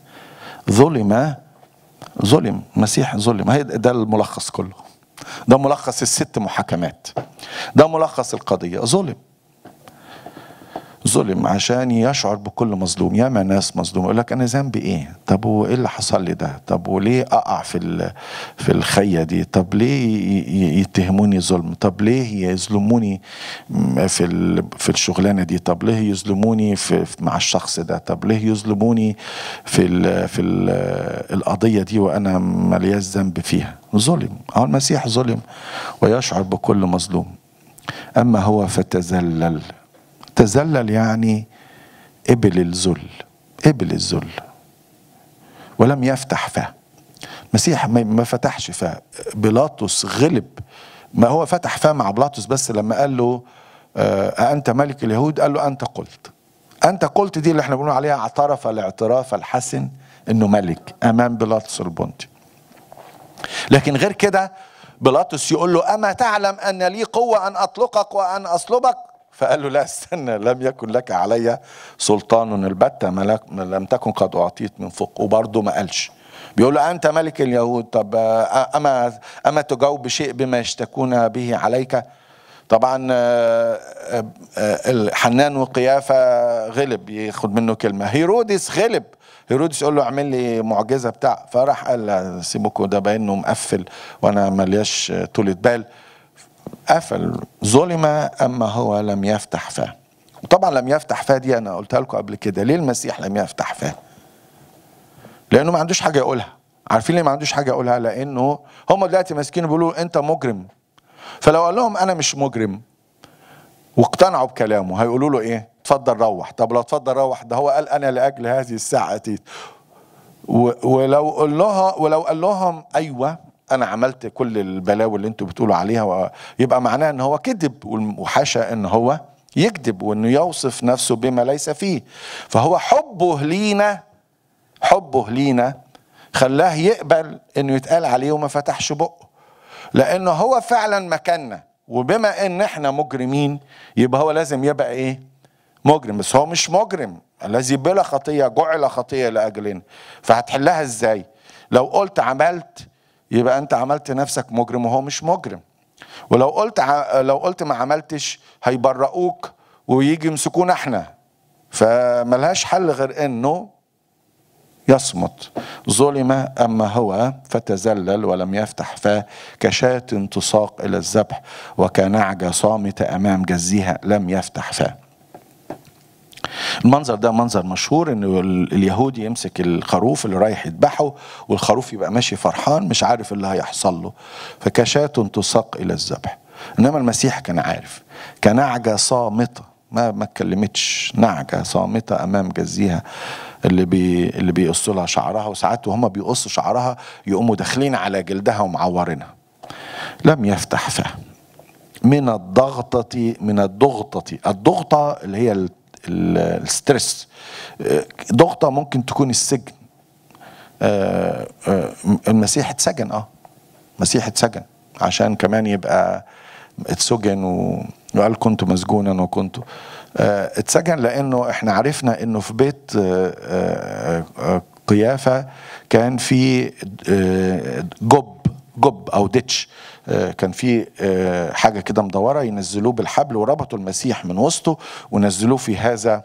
ظلم ظلم المسيح ظلم هي ده الملخص كله ده ملخص الست محاكمات ده ملخص القضية ظلم ظلم عشان يشعر بكل مظلوم ياما ناس مظلومه يقول لك انا ذنبي ايه طب وايه اللي حصل لي ده طب وليه اقع في في الخيه دي طب ليه يتهموني ظلم طب ليه يظلموني في في الشغلانه دي طب ليه يظلموني في مع الشخص ده طب ليه يظلموني في الـ في الـ القضيه دي وانا ملياش ذنب فيها ظلم اه المسيح ظلم ويشعر بكل مظلوم اما هو فتذلل تذلل يعني قبل الذل قبل الذل ولم يفتح فاه مسيح ما فتحش فاه بيلاطس غلب ما هو فتح فاه مع بيلاطس بس لما قال له آه، أأنت ملك اليهود قال له أنت قلت أنت قلت دي اللي احنا بنقول عليها اعترف الاعتراف الحسن إنه ملك أمام بيلاطس البنطي لكن غير كده بيلاطس يقول له أما تعلم أن لي قوة أن أطلقك وأن أصلبك فقال له لا استنى لم يكن لك علي سلطان البتة ما لم تكن قد أعطيت من فوق وبرضه ما قالش بيقول له أنت ملك اليهود طب أما, أما تجاوب بشيء بما يشتكون به عليك طبعا آه، آه، آه، حنان وقيافة غلب ياخد منه كلمة هيرودس غلب هيرودس يقول له اعمل لي معجزة بتاع فراح قال سيبكوا ده بانه مقفل وأنا ملياش طولة بال قفل ظلم أما هو لم يفتح فاه وطبعا لم يفتح فاه دي أنا قلتها لكم قبل كده ليه المسيح لم يفتح فاه لأنه ما عندوش حاجة يقولها عارفين ليه ما عندوش حاجة يقولها لأنه هم دلوقتي ماسكين بيقولوا أنت مجرم فلو قال لهم أنا مش مجرم واقتنعوا بكلامه هيقولوا له إيه اتفضل روح طب لو اتفضل روح ده هو قال أنا لأجل هذه الساعة أتيت ولو قال لها ولو قال لهم ايوه انا عملت كل البلاوي اللي انتوا بتقولوا عليها يبقى معناه ان هو كذب وحاشا ان هو يكذب وانه يوصف نفسه بما ليس فيه فهو حبه لينا حبه لينا خلاه يقبل انه يتقال عليه وما فتحش بقه لانه هو فعلا مكاننا وبما ان احنا مجرمين يبقى هو لازم يبقى ايه مجرم بس هو مش مجرم الذي بلا خطيه جعل خطيه لاجلنا فهتحلها ازاي لو قلت عملت يبقى انت عملت نفسك مجرم وهو مش مجرم ولو قلت ع... لو قلت ما عملتش هيبرئوك ويجي يمسكونا احنا فملهاش حل غير انه يصمت ظلم أما هو فتذلل ولم يفتح فاه كشاة تساق إلى الذبح وكنعجة صامتة أمام جزيها لم يفتح فاه المنظر ده منظر مشهور ان اليهودي يمسك الخروف اللي رايح يذبحه والخروف يبقى ماشي فرحان مش عارف إيه اللي هيحصل له فكشاة تساق الى الذبح انما المسيح كان عارف كنعجة صامتة ما ما اتكلمتش نعجة صامتة امام جزيها اللي بي اللي بيقصوا لها شعرها وساعات وهم بيقصوا شعرها يقوموا داخلين على جلدها ومعورينها لم يفتح فاه من الضغطة من الضغطة الضغطة اللي هي الستريس آه، ضغطه ممكن تكون السجن آه، آه، المسيح اتسجن اه المسيح اتسجن عشان كمان يبقى اتسجن وقال كنت مسجونا وكنت اتسجن لانه احنا عرفنا انه في بيت قيافه كان في جب جب او ديتش آه، كان في آه، حاجه كده مدوره ينزلوه بالحبل وربطوا المسيح من وسطه ونزلوه في هذا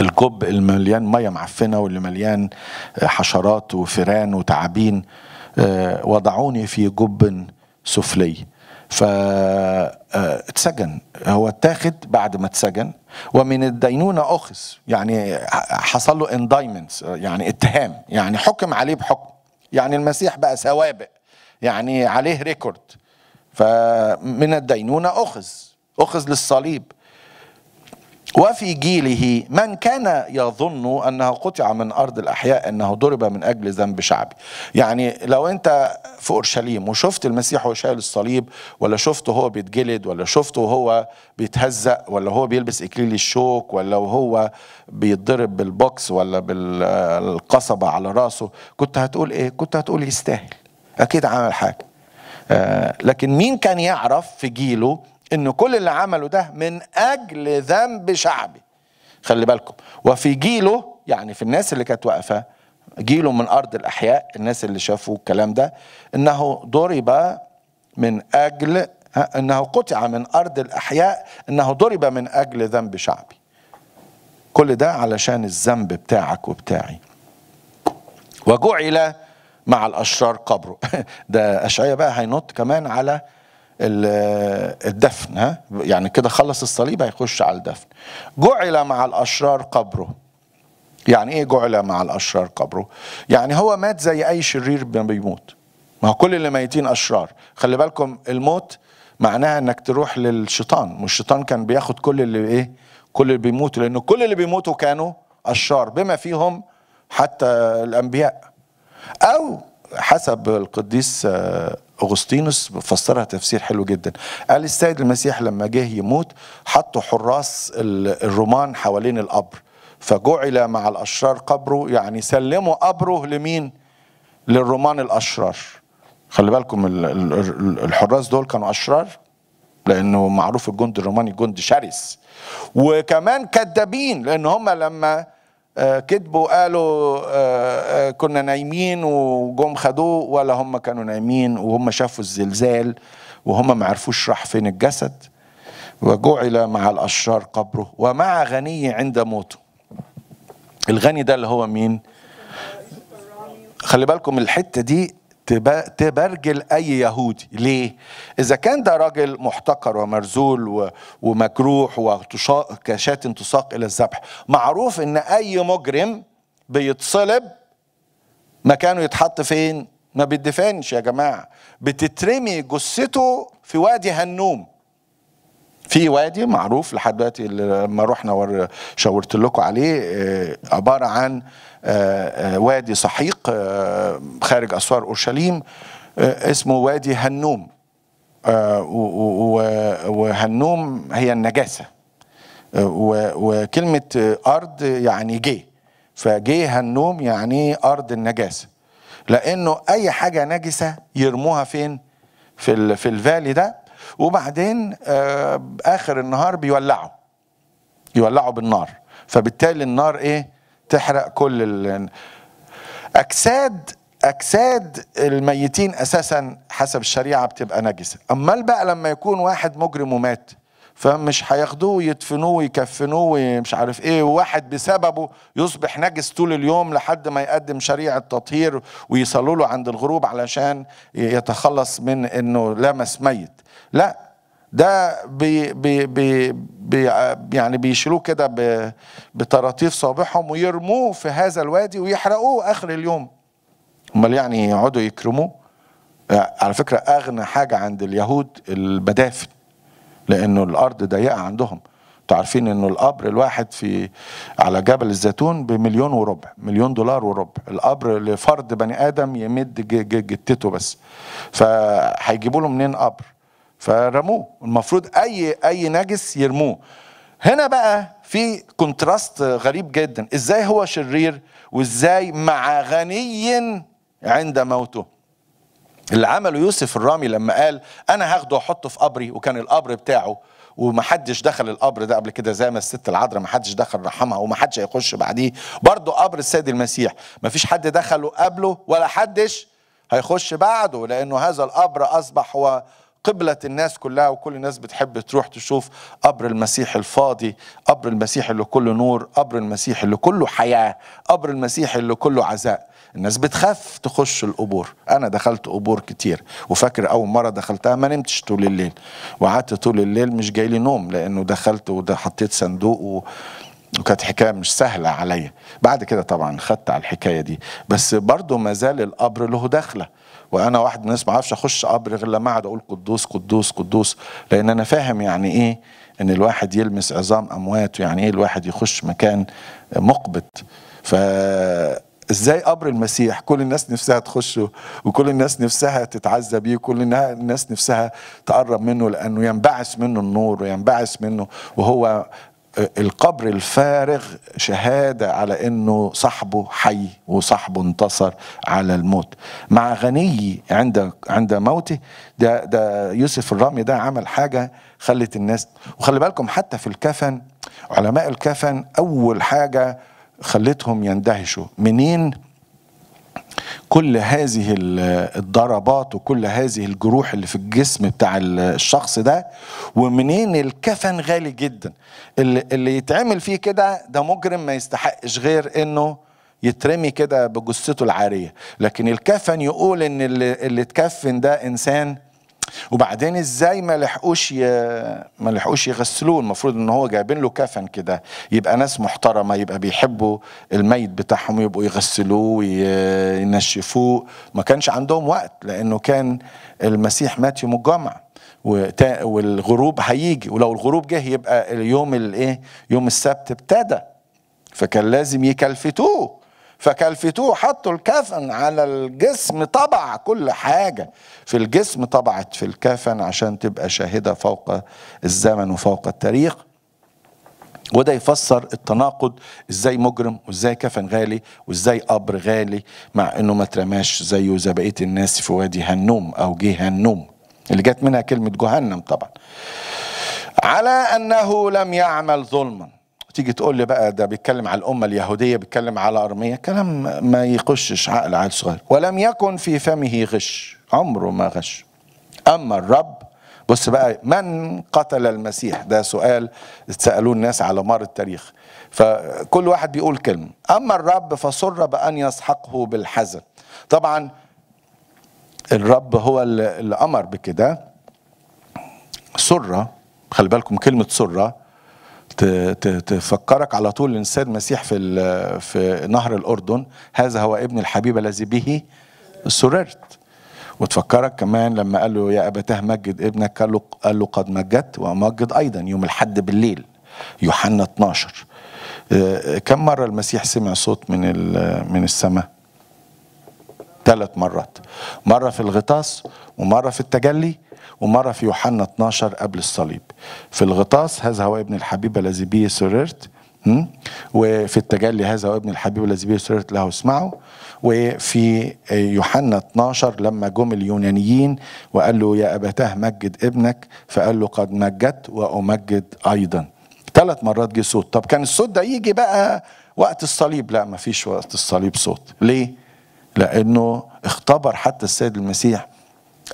الجب المليان ميه معفنه واللي مليان آه، حشرات وفيران وتعابين وضعوني في جب سفلي ف اتسجن هو اتاخد بعد ما اتسجن ومن الدينونة أخذ يعني حصل له يعني اتهام يعني حكم عليه بحكم يعني المسيح بقى سوابق يعني عليه ريكورد فمن الدينونة أخذ أخذ للصليب وفي جيله من كان يظن أنه قطع من أرض الأحياء أنه ضرب من أجل ذنب شعبي يعني لو أنت في أورشليم وشفت المسيح وهو شايل الصليب ولا شفته هو بيتجلد ولا شفته هو بيتهزأ ولا هو بيلبس إكليل الشوك ولا هو بيتضرب بالبوكس ولا بالقصبة على راسه كنت هتقول إيه؟ كنت هتقول يستاهل اكيد عمل حاجه آه، لكن مين كان يعرف في جيله ان كل اللي عمله ده من اجل ذنب شعبي خلي بالكم وفي جيله يعني في الناس اللي كانت واقفه جيله من ارض الاحياء الناس اللي شافوا الكلام ده انه ضرب من اجل انه قطع من ارض الاحياء انه ضرب من اجل ذنب شعبي كل ده علشان الذنب بتاعك وبتاعي وجعل مع الأشرار قبره ده اشعيا بقى هينط كمان على الدفن ها يعني كده خلص الصليب هيخش على الدفن جعل مع الأشرار قبره يعني ايه جعل مع الاشرار قبره يعني هو مات زي اي شرير بيموت ما هو كل اللي ميتين اشرار خلي بالكم الموت معناها انك تروح للشيطان والشيطان كان بياخد كل اللي ايه كل اللي بيموتوا لانه كل اللي بيموتوا كانوا اشرار بما فيهم حتى الانبياء أو حسب القديس آه، أغسطينوس فسرها تفسير حلو جدا قال السيد المسيح لما جه يموت حطوا حراس الرومان حوالين القبر فجعل مع الأشرار قبره يعني سلموا قبره لمين للرومان الأشرار خلي بالكم الحراس دول كانوا أشرار لأنه معروف الجند الروماني جند شرس وكمان كذابين لأن هم لما آه، كذبوا قالوا آه، آه، كنا نايمين وجم خدوه ولا هم كانوا نايمين وهم شافوا الزلزال وهم ما عرفوش راح فين الجسد وجعل مع الأشرار قبره ومع غني عند موته الغني ده اللي هو مين خلي بالكم الحتة دي تبرجل اي يهودي ليه اذا كان ده راجل محتقر ومرزول ومجروح وكشات تساق الى الذبح معروف ان اي مجرم بيتصلب مكانه يتحط فين ما بيدفنش يا جماعه بتترمي جثته في وادي هنوم في وادي معروف لحد دلوقتي لما رحنا شاورت لكم عليه آه، عباره عن آه، آه، وادي سحيق آه، خارج أسوار أورشليم اسمه وادي هنوم وهنوم هي النجاسة وكلمة أرض يعني جه فجه هنوم يعني أرض النجاسة لأنه أي حاجة نجسة يرموها فين في, في الفالي ده وبعدين آخر النهار بيولعوا يولعوا بالنار فبالتالي النار إيه تحرق كل ال... اجساد اجساد الميتين اساسا حسب الشريعه بتبقى نجسه امال بقى لما يكون واحد مجرم ومات فمش هياخدوه ويدفنوه ويكفنوه ومش عارف ايه وواحد بسببه يصبح نجس طول اليوم لحد ما يقدم شريعه تطهير ويصلوا له عند الغروب علشان يتخلص من انه لمس ميت لا ده بي بي بي بي يعني بيشيلوه كده بطراطيف صابعهم ويرموه في هذا الوادي ويحرقوه اخر اليوم امال يعني يقعدوا يكرموه على فكره اغنى حاجه عند اليهود المدافن لانه الارض ضيقه عندهم انتوا عارفين انه القبر الواحد في على جبل الزيتون بمليون وربع مليون دولار وربع القبر لفرد بني ادم يمد جتته بس فهيجيبوا له منين قبر فرموه المفروض اي اي نجس يرموه هنا بقى في كونتراست غريب جدا ازاي هو شرير وازاي مع غني عند موته اللي عمله يوسف الرامي لما قال انا هاخده واحطه في قبري وكان القبر بتاعه ومحدش دخل القبر ده قبل كده زي ما الست العذراء محدش دخل رحمها ومحدش هيخش بعديه برضه قبر السيد المسيح مفيش حد دخله قبله ولا حدش هيخش بعده لانه هذا القبر اصبح هو قبلة الناس كلها وكل الناس بتحب تروح تشوف قبر المسيح الفاضي قبر المسيح اللي كله نور قبر المسيح اللي كله حياة قبر المسيح اللي كله عزاء الناس بتخاف تخش القبور انا دخلت قبور كتير وفاكر اول مره دخلتها ما نمتش طول الليل وقعدت طول الليل مش جاي لي نوم لانه دخلت وحطيت صندوق و... وكانت حكايه مش سهله عليا بعد كده طبعا خدت على الحكايه دي بس برضه ما زال القبر له دخله وانا واحد من الناس ما اعرفش اخش قبر غير لما اقعد اقول قدوس قدوس قدوس لان انا فاهم يعني ايه ان الواحد يلمس عظام اموات ويعني ايه الواحد يخش مكان مقبت ف ازاي قبر المسيح كل الناس نفسها تخشه وكل الناس نفسها تتعزى بيه وكل الناس نفسها تقرب منه لانه ينبعث منه النور وينبعث منه وهو القبر الفارغ شهادة على أنه صاحبه حي وصاحبه انتصر على الموت مع غني عند عند موته ده ده يوسف الرامي ده عمل حاجة خلت الناس وخلي بالكم حتى في الكفن علماء الكفن أول حاجة خلتهم يندهشوا منين كل هذه الضربات وكل هذه الجروح اللي في الجسم بتاع الشخص ده ومنين الكفن غالي جدا اللي, اللي يتعمل فيه كده ده مجرم ما يستحقش غير انه يترمي كده بجثته العاريه لكن الكفن يقول ان اللي, اللي اتكفن ده انسان وبعدين ازاي ما لحقوش ي... ما لحقوش يغسلوه المفروض ان هو جايبين له كفن كده يبقى ناس محترمه يبقى بيحبوا الميت بتاعهم يبقوا يغسلوه وينشفوه ما كانش عندهم وقت لانه كان المسيح مات يوم الجمعه والغروب هيجي ولو الغروب جه يبقى اليوم الايه يوم السبت ابتدى فكان لازم يكلفتوه فكلفتوه حطوا الكفن على الجسم طبع كل حاجة في الجسم طبعت في الكفن عشان تبقى شاهدة فوق الزمن وفوق التاريخ وده يفسر التناقض ازاي مجرم وازاي كفن غالي وازاي قبر غالي مع انه ما ترماش زيه زي بقيه الناس في وادي هنوم او جه هنوم اللي جت منها كلمه جهنم طبعا على انه لم يعمل ظلما وتيجي تقول لي بقى ده بيتكلم على الامه اليهوديه بيتكلم على ارميه كلام ما يخشش عقل عيل صغير ولم يكن في فمه غش عمره ما غش اما الرب بص بقى من قتل المسيح ده سؤال اتسألوه الناس على مر التاريخ فكل واحد بيقول كلمه اما الرب فسر بان يسحقه بالحزن طبعا الرب هو اللي امر بكده سره خلي بالكم كلمه سره تفكرك على طول للسيد المسيح في في نهر الاردن هذا هو ابن الحبيب الذي به سررت وتفكرك كمان لما قال له يا ابتاه مجد ابنك قال له, قال له قد مجدت وامجد ايضا يوم الحد بالليل يوحنا 12 آه، كم مره المسيح سمع صوت من من السماء ثلاث مرات مره في الغطاس ومره في التجلي ومره في يوحنا 12 قبل الصليب في الغطاس هذا هو ابن الحبيب الذي به سررت وفي التجلي هذا هو ابن الحبيب الذي به سررت له اسمعوا وفي يوحنا 12 لما جم اليونانيين وقال له يا أبتاه مجد ابنك فقال له قد مجدت وأمجد أيضا ثلاث مرات جه صوت طب كان الصوت ده يجي بقى وقت الصليب لا ما فيش وقت الصليب صوت ليه لأنه اختبر حتى السيد المسيح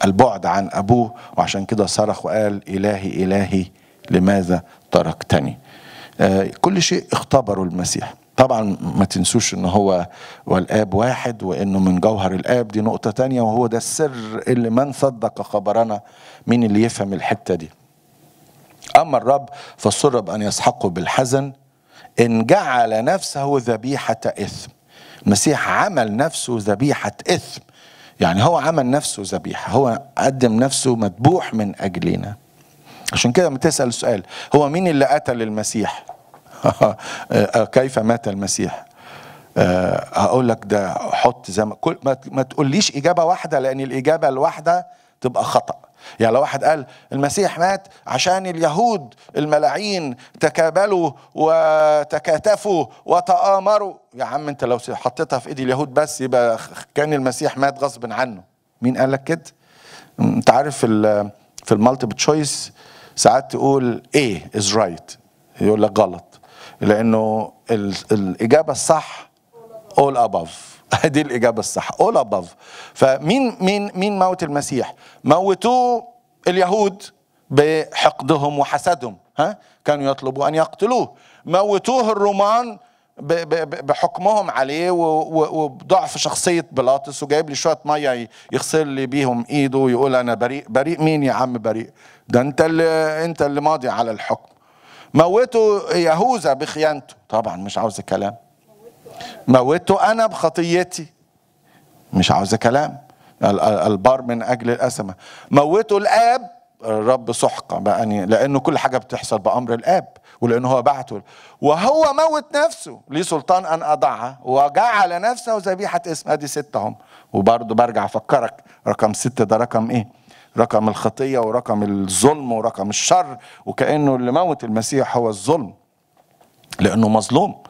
البعد عن أبوه وعشان كده صرخ وقال إلهي إلهي لماذا تركتني آه، كل شيء اختبره المسيح طبعا ما تنسوش ان هو والاب واحد وانه من جوهر الاب دي نقطه تانية وهو ده السر اللي من صدق خبرنا مين اللي يفهم الحته دي اما الرب فسر بان يسحقه بالحزن ان جعل نفسه ذبيحه اثم المسيح عمل نفسه ذبيحه اثم يعني هو عمل نفسه ذبيحة هو قدم نفسه مذبوح من أجلنا عشان كده لما تسأل السؤال هو مين اللي قتل المسيح آه، كيف مات المسيح آه، هقول لك ده حط زي ما كل ما تقوليش اجابه واحده لان الاجابه الواحده تبقى خطا يعني لو واحد قال المسيح مات عشان اليهود الملاعين تكابلوا وتكاتفوا وتآمروا يا عم انت لو حطيتها في ايد اليهود بس يبقى كان المسيح مات غصب عنه مين قال لك كده انت عارف في المالتيبل تشويس ساعات تقول ايه از رايت right. يقول لك غلط لانه الاجابه الصح all above هذه الاجابه الصح اول اباف فمين مين مين موت المسيح موتوه اليهود بحقدهم وحسدهم ها كانوا يطلبوا ان يقتلوه موتوه الرومان بحكمهم عليه وضعف شخصية بيلاطس وجايب لي شوية مية يغسل لي بيهم ايده ويقول انا بريء بريء مين يا عم بريء ده انت اللي انت اللي ماضي على الحكم موتوا يهوذا بخيانته طبعا مش عاوز الكلام موته أنا بخطيتي مش عاوزة كلام البار من أجل الأسمة موته الآب الرب سحقة بقى لأنه كل حاجة بتحصل بأمر الآب ولأنه هو بعته وهو موت نفسه ليه سلطان أن أضعها وجعل نفسه ذبيحة اسم أدي ستهم وبرضه برجع أفكرك رقم ستة ده رقم إيه؟ رقم الخطية ورقم الظلم ورقم الشر وكأنه اللي موت المسيح هو الظلم لأنه مظلوم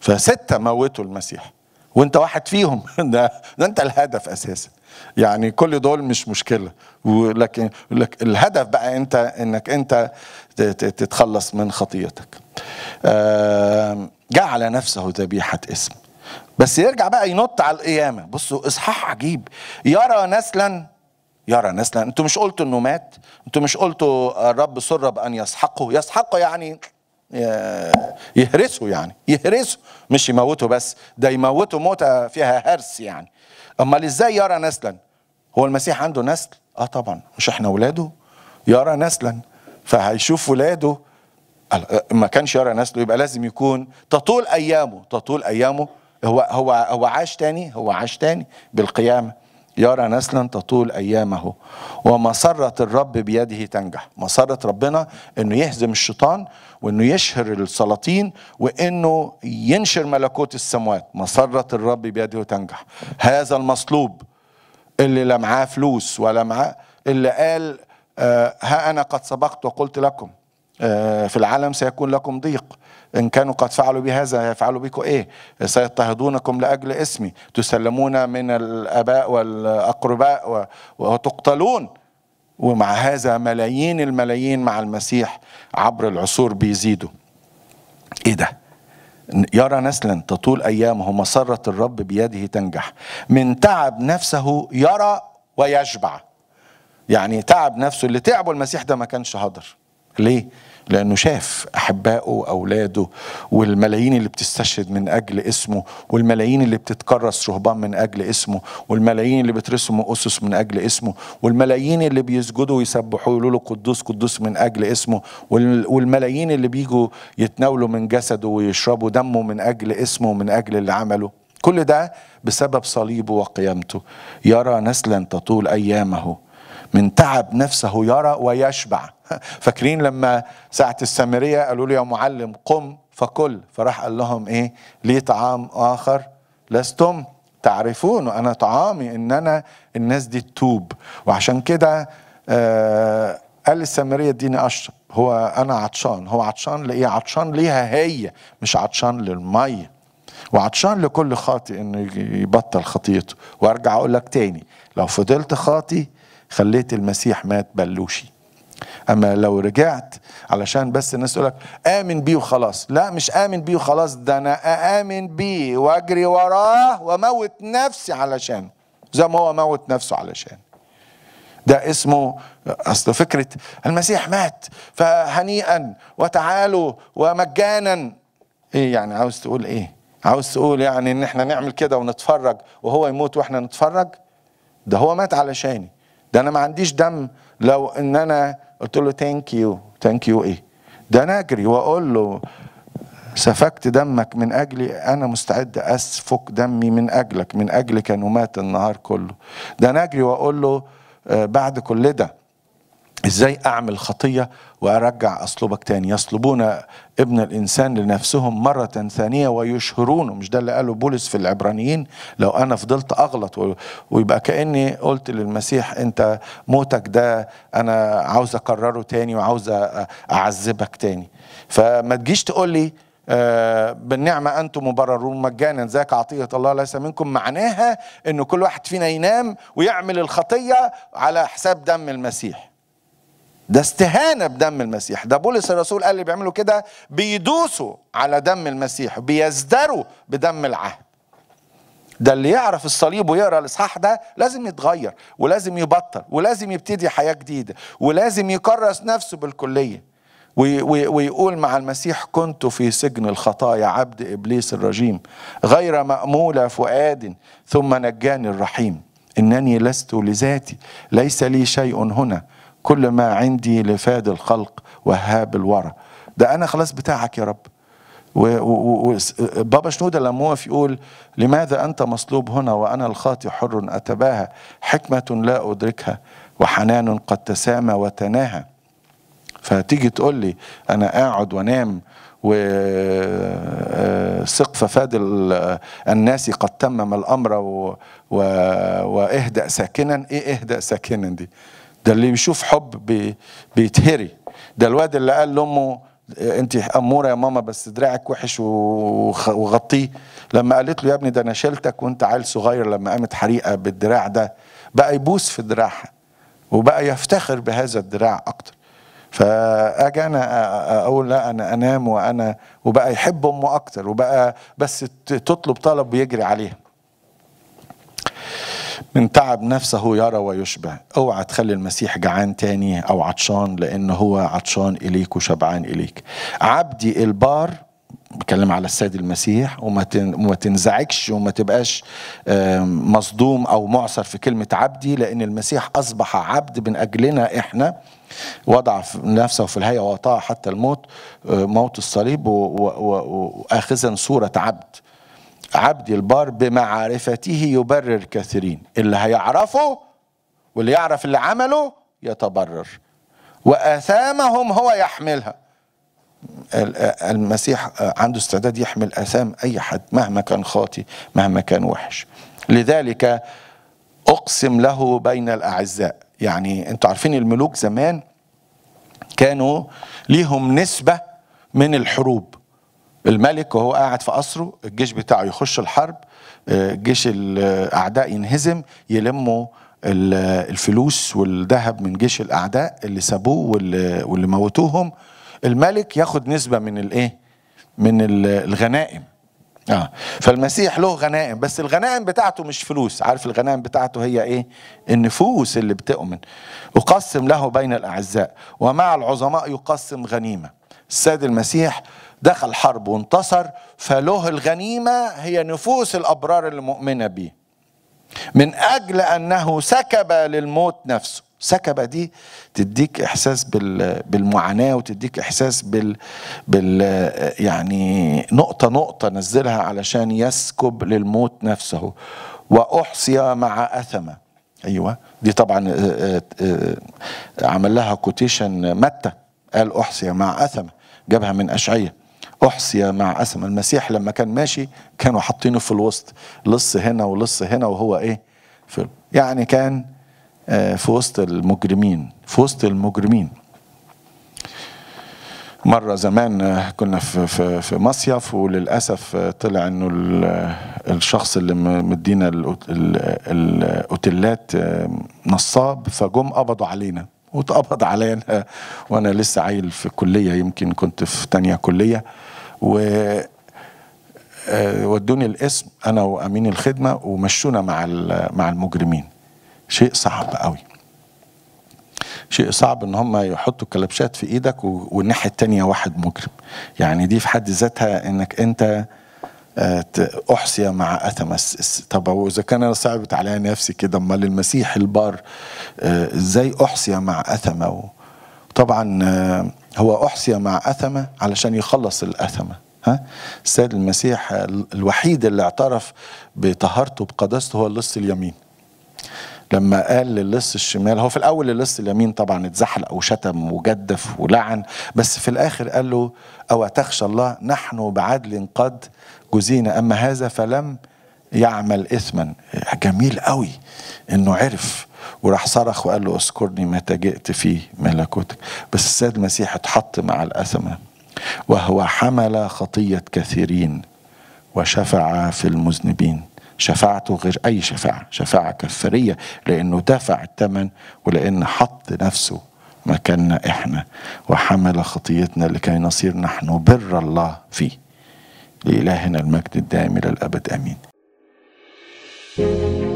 فستة موتوا المسيح وانت واحد فيهم ده, ده انت الهدف اساسا يعني كل دول مش مشكلة ولكن لك الهدف بقى انت انك انت تتخلص من خطيتك جعل نفسه ذبيحة اسم بس يرجع بقى ينط على القيامة بصوا اصحاح عجيب يرى نسلا يرى نسلا انتوا مش قلتوا انه مات انتوا مش قلتوا الرب سر بان يسحقه يسحقه يعني يهرسوا يعني يهرسوا مش يموتوا بس ده يموتوا موتة فيها هرس يعني امال ازاي يرى نسلا هو المسيح عنده نسل اه طبعا مش احنا ولاده يرى نسلا فهيشوف ولاده ما كانش يرى نسله يبقى لازم يكون تطول ايامه تطول ايامه هو هو هو عاش تاني هو عاش تاني بالقيامه يرى نسلا تطول أيامه ومسرة الرب بيده تنجح مسرة ربنا أنه يهزم الشيطان وأنه يشهر السلاطين وأنه ينشر ملكوت السموات مسرة الرب بيده تنجح هذا المصلوب اللي لا معاه فلوس ولا معاه اللي قال آه، ها أنا قد سبقت وقلت لكم آه، في العالم سيكون لكم ضيق إن كانوا قد فعلوا بهذا يفعلوا بكم إيه سيضطهدونكم لأجل اسمي تسلمون من الأباء والأقرباء وتقتلون ومع هذا ملايين الملايين مع المسيح عبر العصور بيزيدوا ايه ده يرى نسلا تطول ايامه مسره الرب بيده تنجح من تعب نفسه يرى ويشبع يعني تعب نفسه اللي تعبه المسيح ده ما كانش هدر ليه لأنه شاف أحبائه وأولاده والملايين اللي بتستشهد من أجل اسمه والملايين اللي بتتكرس رهبان من أجل اسمه والملايين اللي بترسموا أسس من أجل اسمه والملايين اللي بيسجدوا ويسبحوا ويقولوا له قدوس قدوس من أجل اسمه والملايين اللي بيجوا يتناولوا من جسده ويشربوا دمه من أجل اسمه ومن أجل اللي عمله كل ده بسبب صليبه وقيامته يرى نسلا تطول أيامه من تعب نفسه يرى ويشبع فاكرين لما ساعة السامرية قالوا له يا معلم قم فكل فراح قال لهم ايه لي طعام اخر لستم تعرفون انا طعامي ان انا الناس دي تتوب وعشان كده آه قال للسامرية اديني اشرب هو انا عطشان هو عطشان لايه عطشان ليها هي مش عطشان للميه وعطشان لكل خاطئ انه يبطل خطيته وارجع اقول لك تاني لو فضلت خاطي خليت المسيح مات بلوشي اما لو رجعت علشان بس الناس تقولك امن بيه وخلاص لا مش امن بيه وخلاص ده انا امن بيه واجري وراه واموت نفسي علشان زي ما هو موت نفسه علشان ده اسمه اصل فكره المسيح مات فهنيئا وتعالوا ومجانا ايه يعني عاوز تقول ايه عاوز تقول يعني ان احنا نعمل كده ونتفرج وهو يموت واحنا نتفرج ده هو مات علشاني ده انا ما عنديش دم لو ان انا قلت له ثانك يو ثانك يو ايه ده انا اجري واقول له سفكت دمك من اجلي انا مستعد اسفك دمي من اجلك من اجلك انه مات النهار كله ده انا اجري واقول له آه، بعد كل ده ازاي اعمل خطيه وارجع اصلبك تاني يصلبون ابن الانسان لنفسهم مره ثانيه ويشهرونه مش ده اللي قاله بولس في العبرانيين لو انا فضلت اغلط ويبقى كاني قلت للمسيح انت موتك ده انا عاوز اكرره تاني وعاوز اعذبك تاني فما تجيش تقول لي آه، بالنعمة أنتم مبررون مجانا ذاك عطية الله ليس منكم معناها انه كل واحد فينا ينام ويعمل الخطية على حساب دم المسيح ده استهانه بدم المسيح ده بولس الرسول قال اللي بيعملوا كده بيدوسوا على دم المسيح بيزدروا بدم العهد ده اللي يعرف الصليب ويقرا الاصحاح ده لازم يتغير ولازم يبطل ولازم يبتدي حياه جديده ولازم يكرس نفسه بالكليه ويقول مع المسيح كنت في سجن الخطايا عبد ابليس الرجيم غير مامول فؤاد ثم نجاني الرحيم انني لست لذاتي ليس لي شيء هنا كل ما عندي لفاد الخلق وهاب الورى ده انا خلاص بتاعك يا رب وبابا شنودة لما هو يقول لماذا أنت مصلوب هنا وأنا الخاطي حر أتباهى حكمة لا أدركها وحنان قد تسامى وتناهى فتيجي تقول لي أنا قاعد وأنام وسقف فاد الناس قد تمم الأمر و... و... وإهدأ ساكنا إيه إهدأ ساكنا دي ده اللي بيشوف حب بي بيتهري ده الواد اللي قال لامه آه، انت اموره يا ماما بس دراعك وحش وغطيه لما قالت له يا ابني ده انا شلتك وانت عيل صغير لما قامت حريقه بالدراع ده بقى يبوس في دراعها وبقى يفتخر بهذا الدراع اكتر فاجي انا آه، آه، اقول لا انا انام وانا وبقى يحب امه اكتر وبقى بس تطلب طلب ويجري عليها من تعب نفسه يرى ويشبع اوعى تخلي المسيح جعان تاني او عطشان لان هو عطشان اليك وشبعان اليك عبدي البار بتكلم على السيد المسيح وما تنزعجش وما تبقاش مصدوم او معصر في كلمه عبدي لان المسيح اصبح عبد من اجلنا احنا وضع نفسه في الهيئه وطاع حتى الموت آه، موت الصليب واخذا صوره عبد عبدي البار بمعرفته يبرر كثيرين اللي هيعرفه واللي يعرف اللي عمله يتبرر وآثامهم هو يحملها المسيح عنده استعداد يحمل آثام أي حد مهما كان خاطي مهما كان وحش لذلك أقسم له بين الأعزاء يعني أنتوا عارفين الملوك زمان كانوا ليهم نسبة من الحروب الملك وهو قاعد في قصره الجيش بتاعه يخش الحرب آه، جيش الاعداء ينهزم يلموا الفلوس والذهب من جيش الاعداء اللي سابوه واللي, واللي موتوهم الملك ياخد نسبه من الايه من الغنائم اه فالمسيح له غنائم بس الغنائم بتاعته مش فلوس عارف الغنائم بتاعته هي ايه النفوس اللي بتؤمن وقسم له بين الاعزاء ومع العظماء يقسم غنيمه السيد المسيح دخل حرب وانتصر فله الغنيمة هي نفوس الأبرار المؤمنة به من أجل أنه سكب للموت نفسه سكبة دي تديك إحساس بالمعاناة وتديك إحساس بال, بال يعني نقطة نقطة نزلها علشان يسكب للموت نفسه وأحصي مع أثمة أيوة دي طبعا آه، آه، آه، عمل لها كوتيشن متى قال أحصي مع أثمة جابها من أشعية أحصي مع أسم المسيح لما كان ماشي كانوا حاطينه في الوسط لص هنا ولص هنا وهو إيه في يعني كان آه، في وسط المجرمين في وسط المجرمين مرة زمان آه، كنا في, في, في مصيف وللأسف آه، طلع إنه الشخص اللي مدينا الأوتيلات نصاب فجم قبضوا علينا واتقبض عليا وانا لسه عيل في الكليه يمكن كنت في تانية كليه و آه، ودوني الاسم انا وامين الخدمه ومشونا مع مع المجرمين شيء صعب قوي شيء صعب ان هم يحطوا الكلبشات في ايدك والناحيه التانية واحد مجرم يعني دي في حد ذاتها انك انت أحصي مع أثمس طب وإذا كان أنا صعبت عليا نفسي كده أمال المسيح البار آه، إزاي أحصي مع أثمة طبعا آه، هو أحصي مع أثمة علشان يخلص الأثمة ها السيد المسيح الوحيد اللي اعترف بطهارته بقداسته هو اللص اليمين لما قال للص الشمال هو في الاول اللص اليمين طبعا اتزحل او شتم وجدف ولعن بس في الاخر قال له او تخشى الله نحن بعدل قد جزينا أما هذا فلم يعمل إثما جميل قوي إنه عرف وراح صرخ وقال له اذكرني متى جئت في ملكوتك بس السيد المسيح اتحط مع الأثمة وهو حمل خطية كثيرين وشفع في المذنبين شفاعته غير أي شفاعة شفاعة كفارية لأنه دفع الثمن ولأن حط نفسه مكاننا إحنا وحمل خطيتنا لكي نصير نحن بر الله فيه لإلهنا المجد الدائم إلى الأبد آمين thank you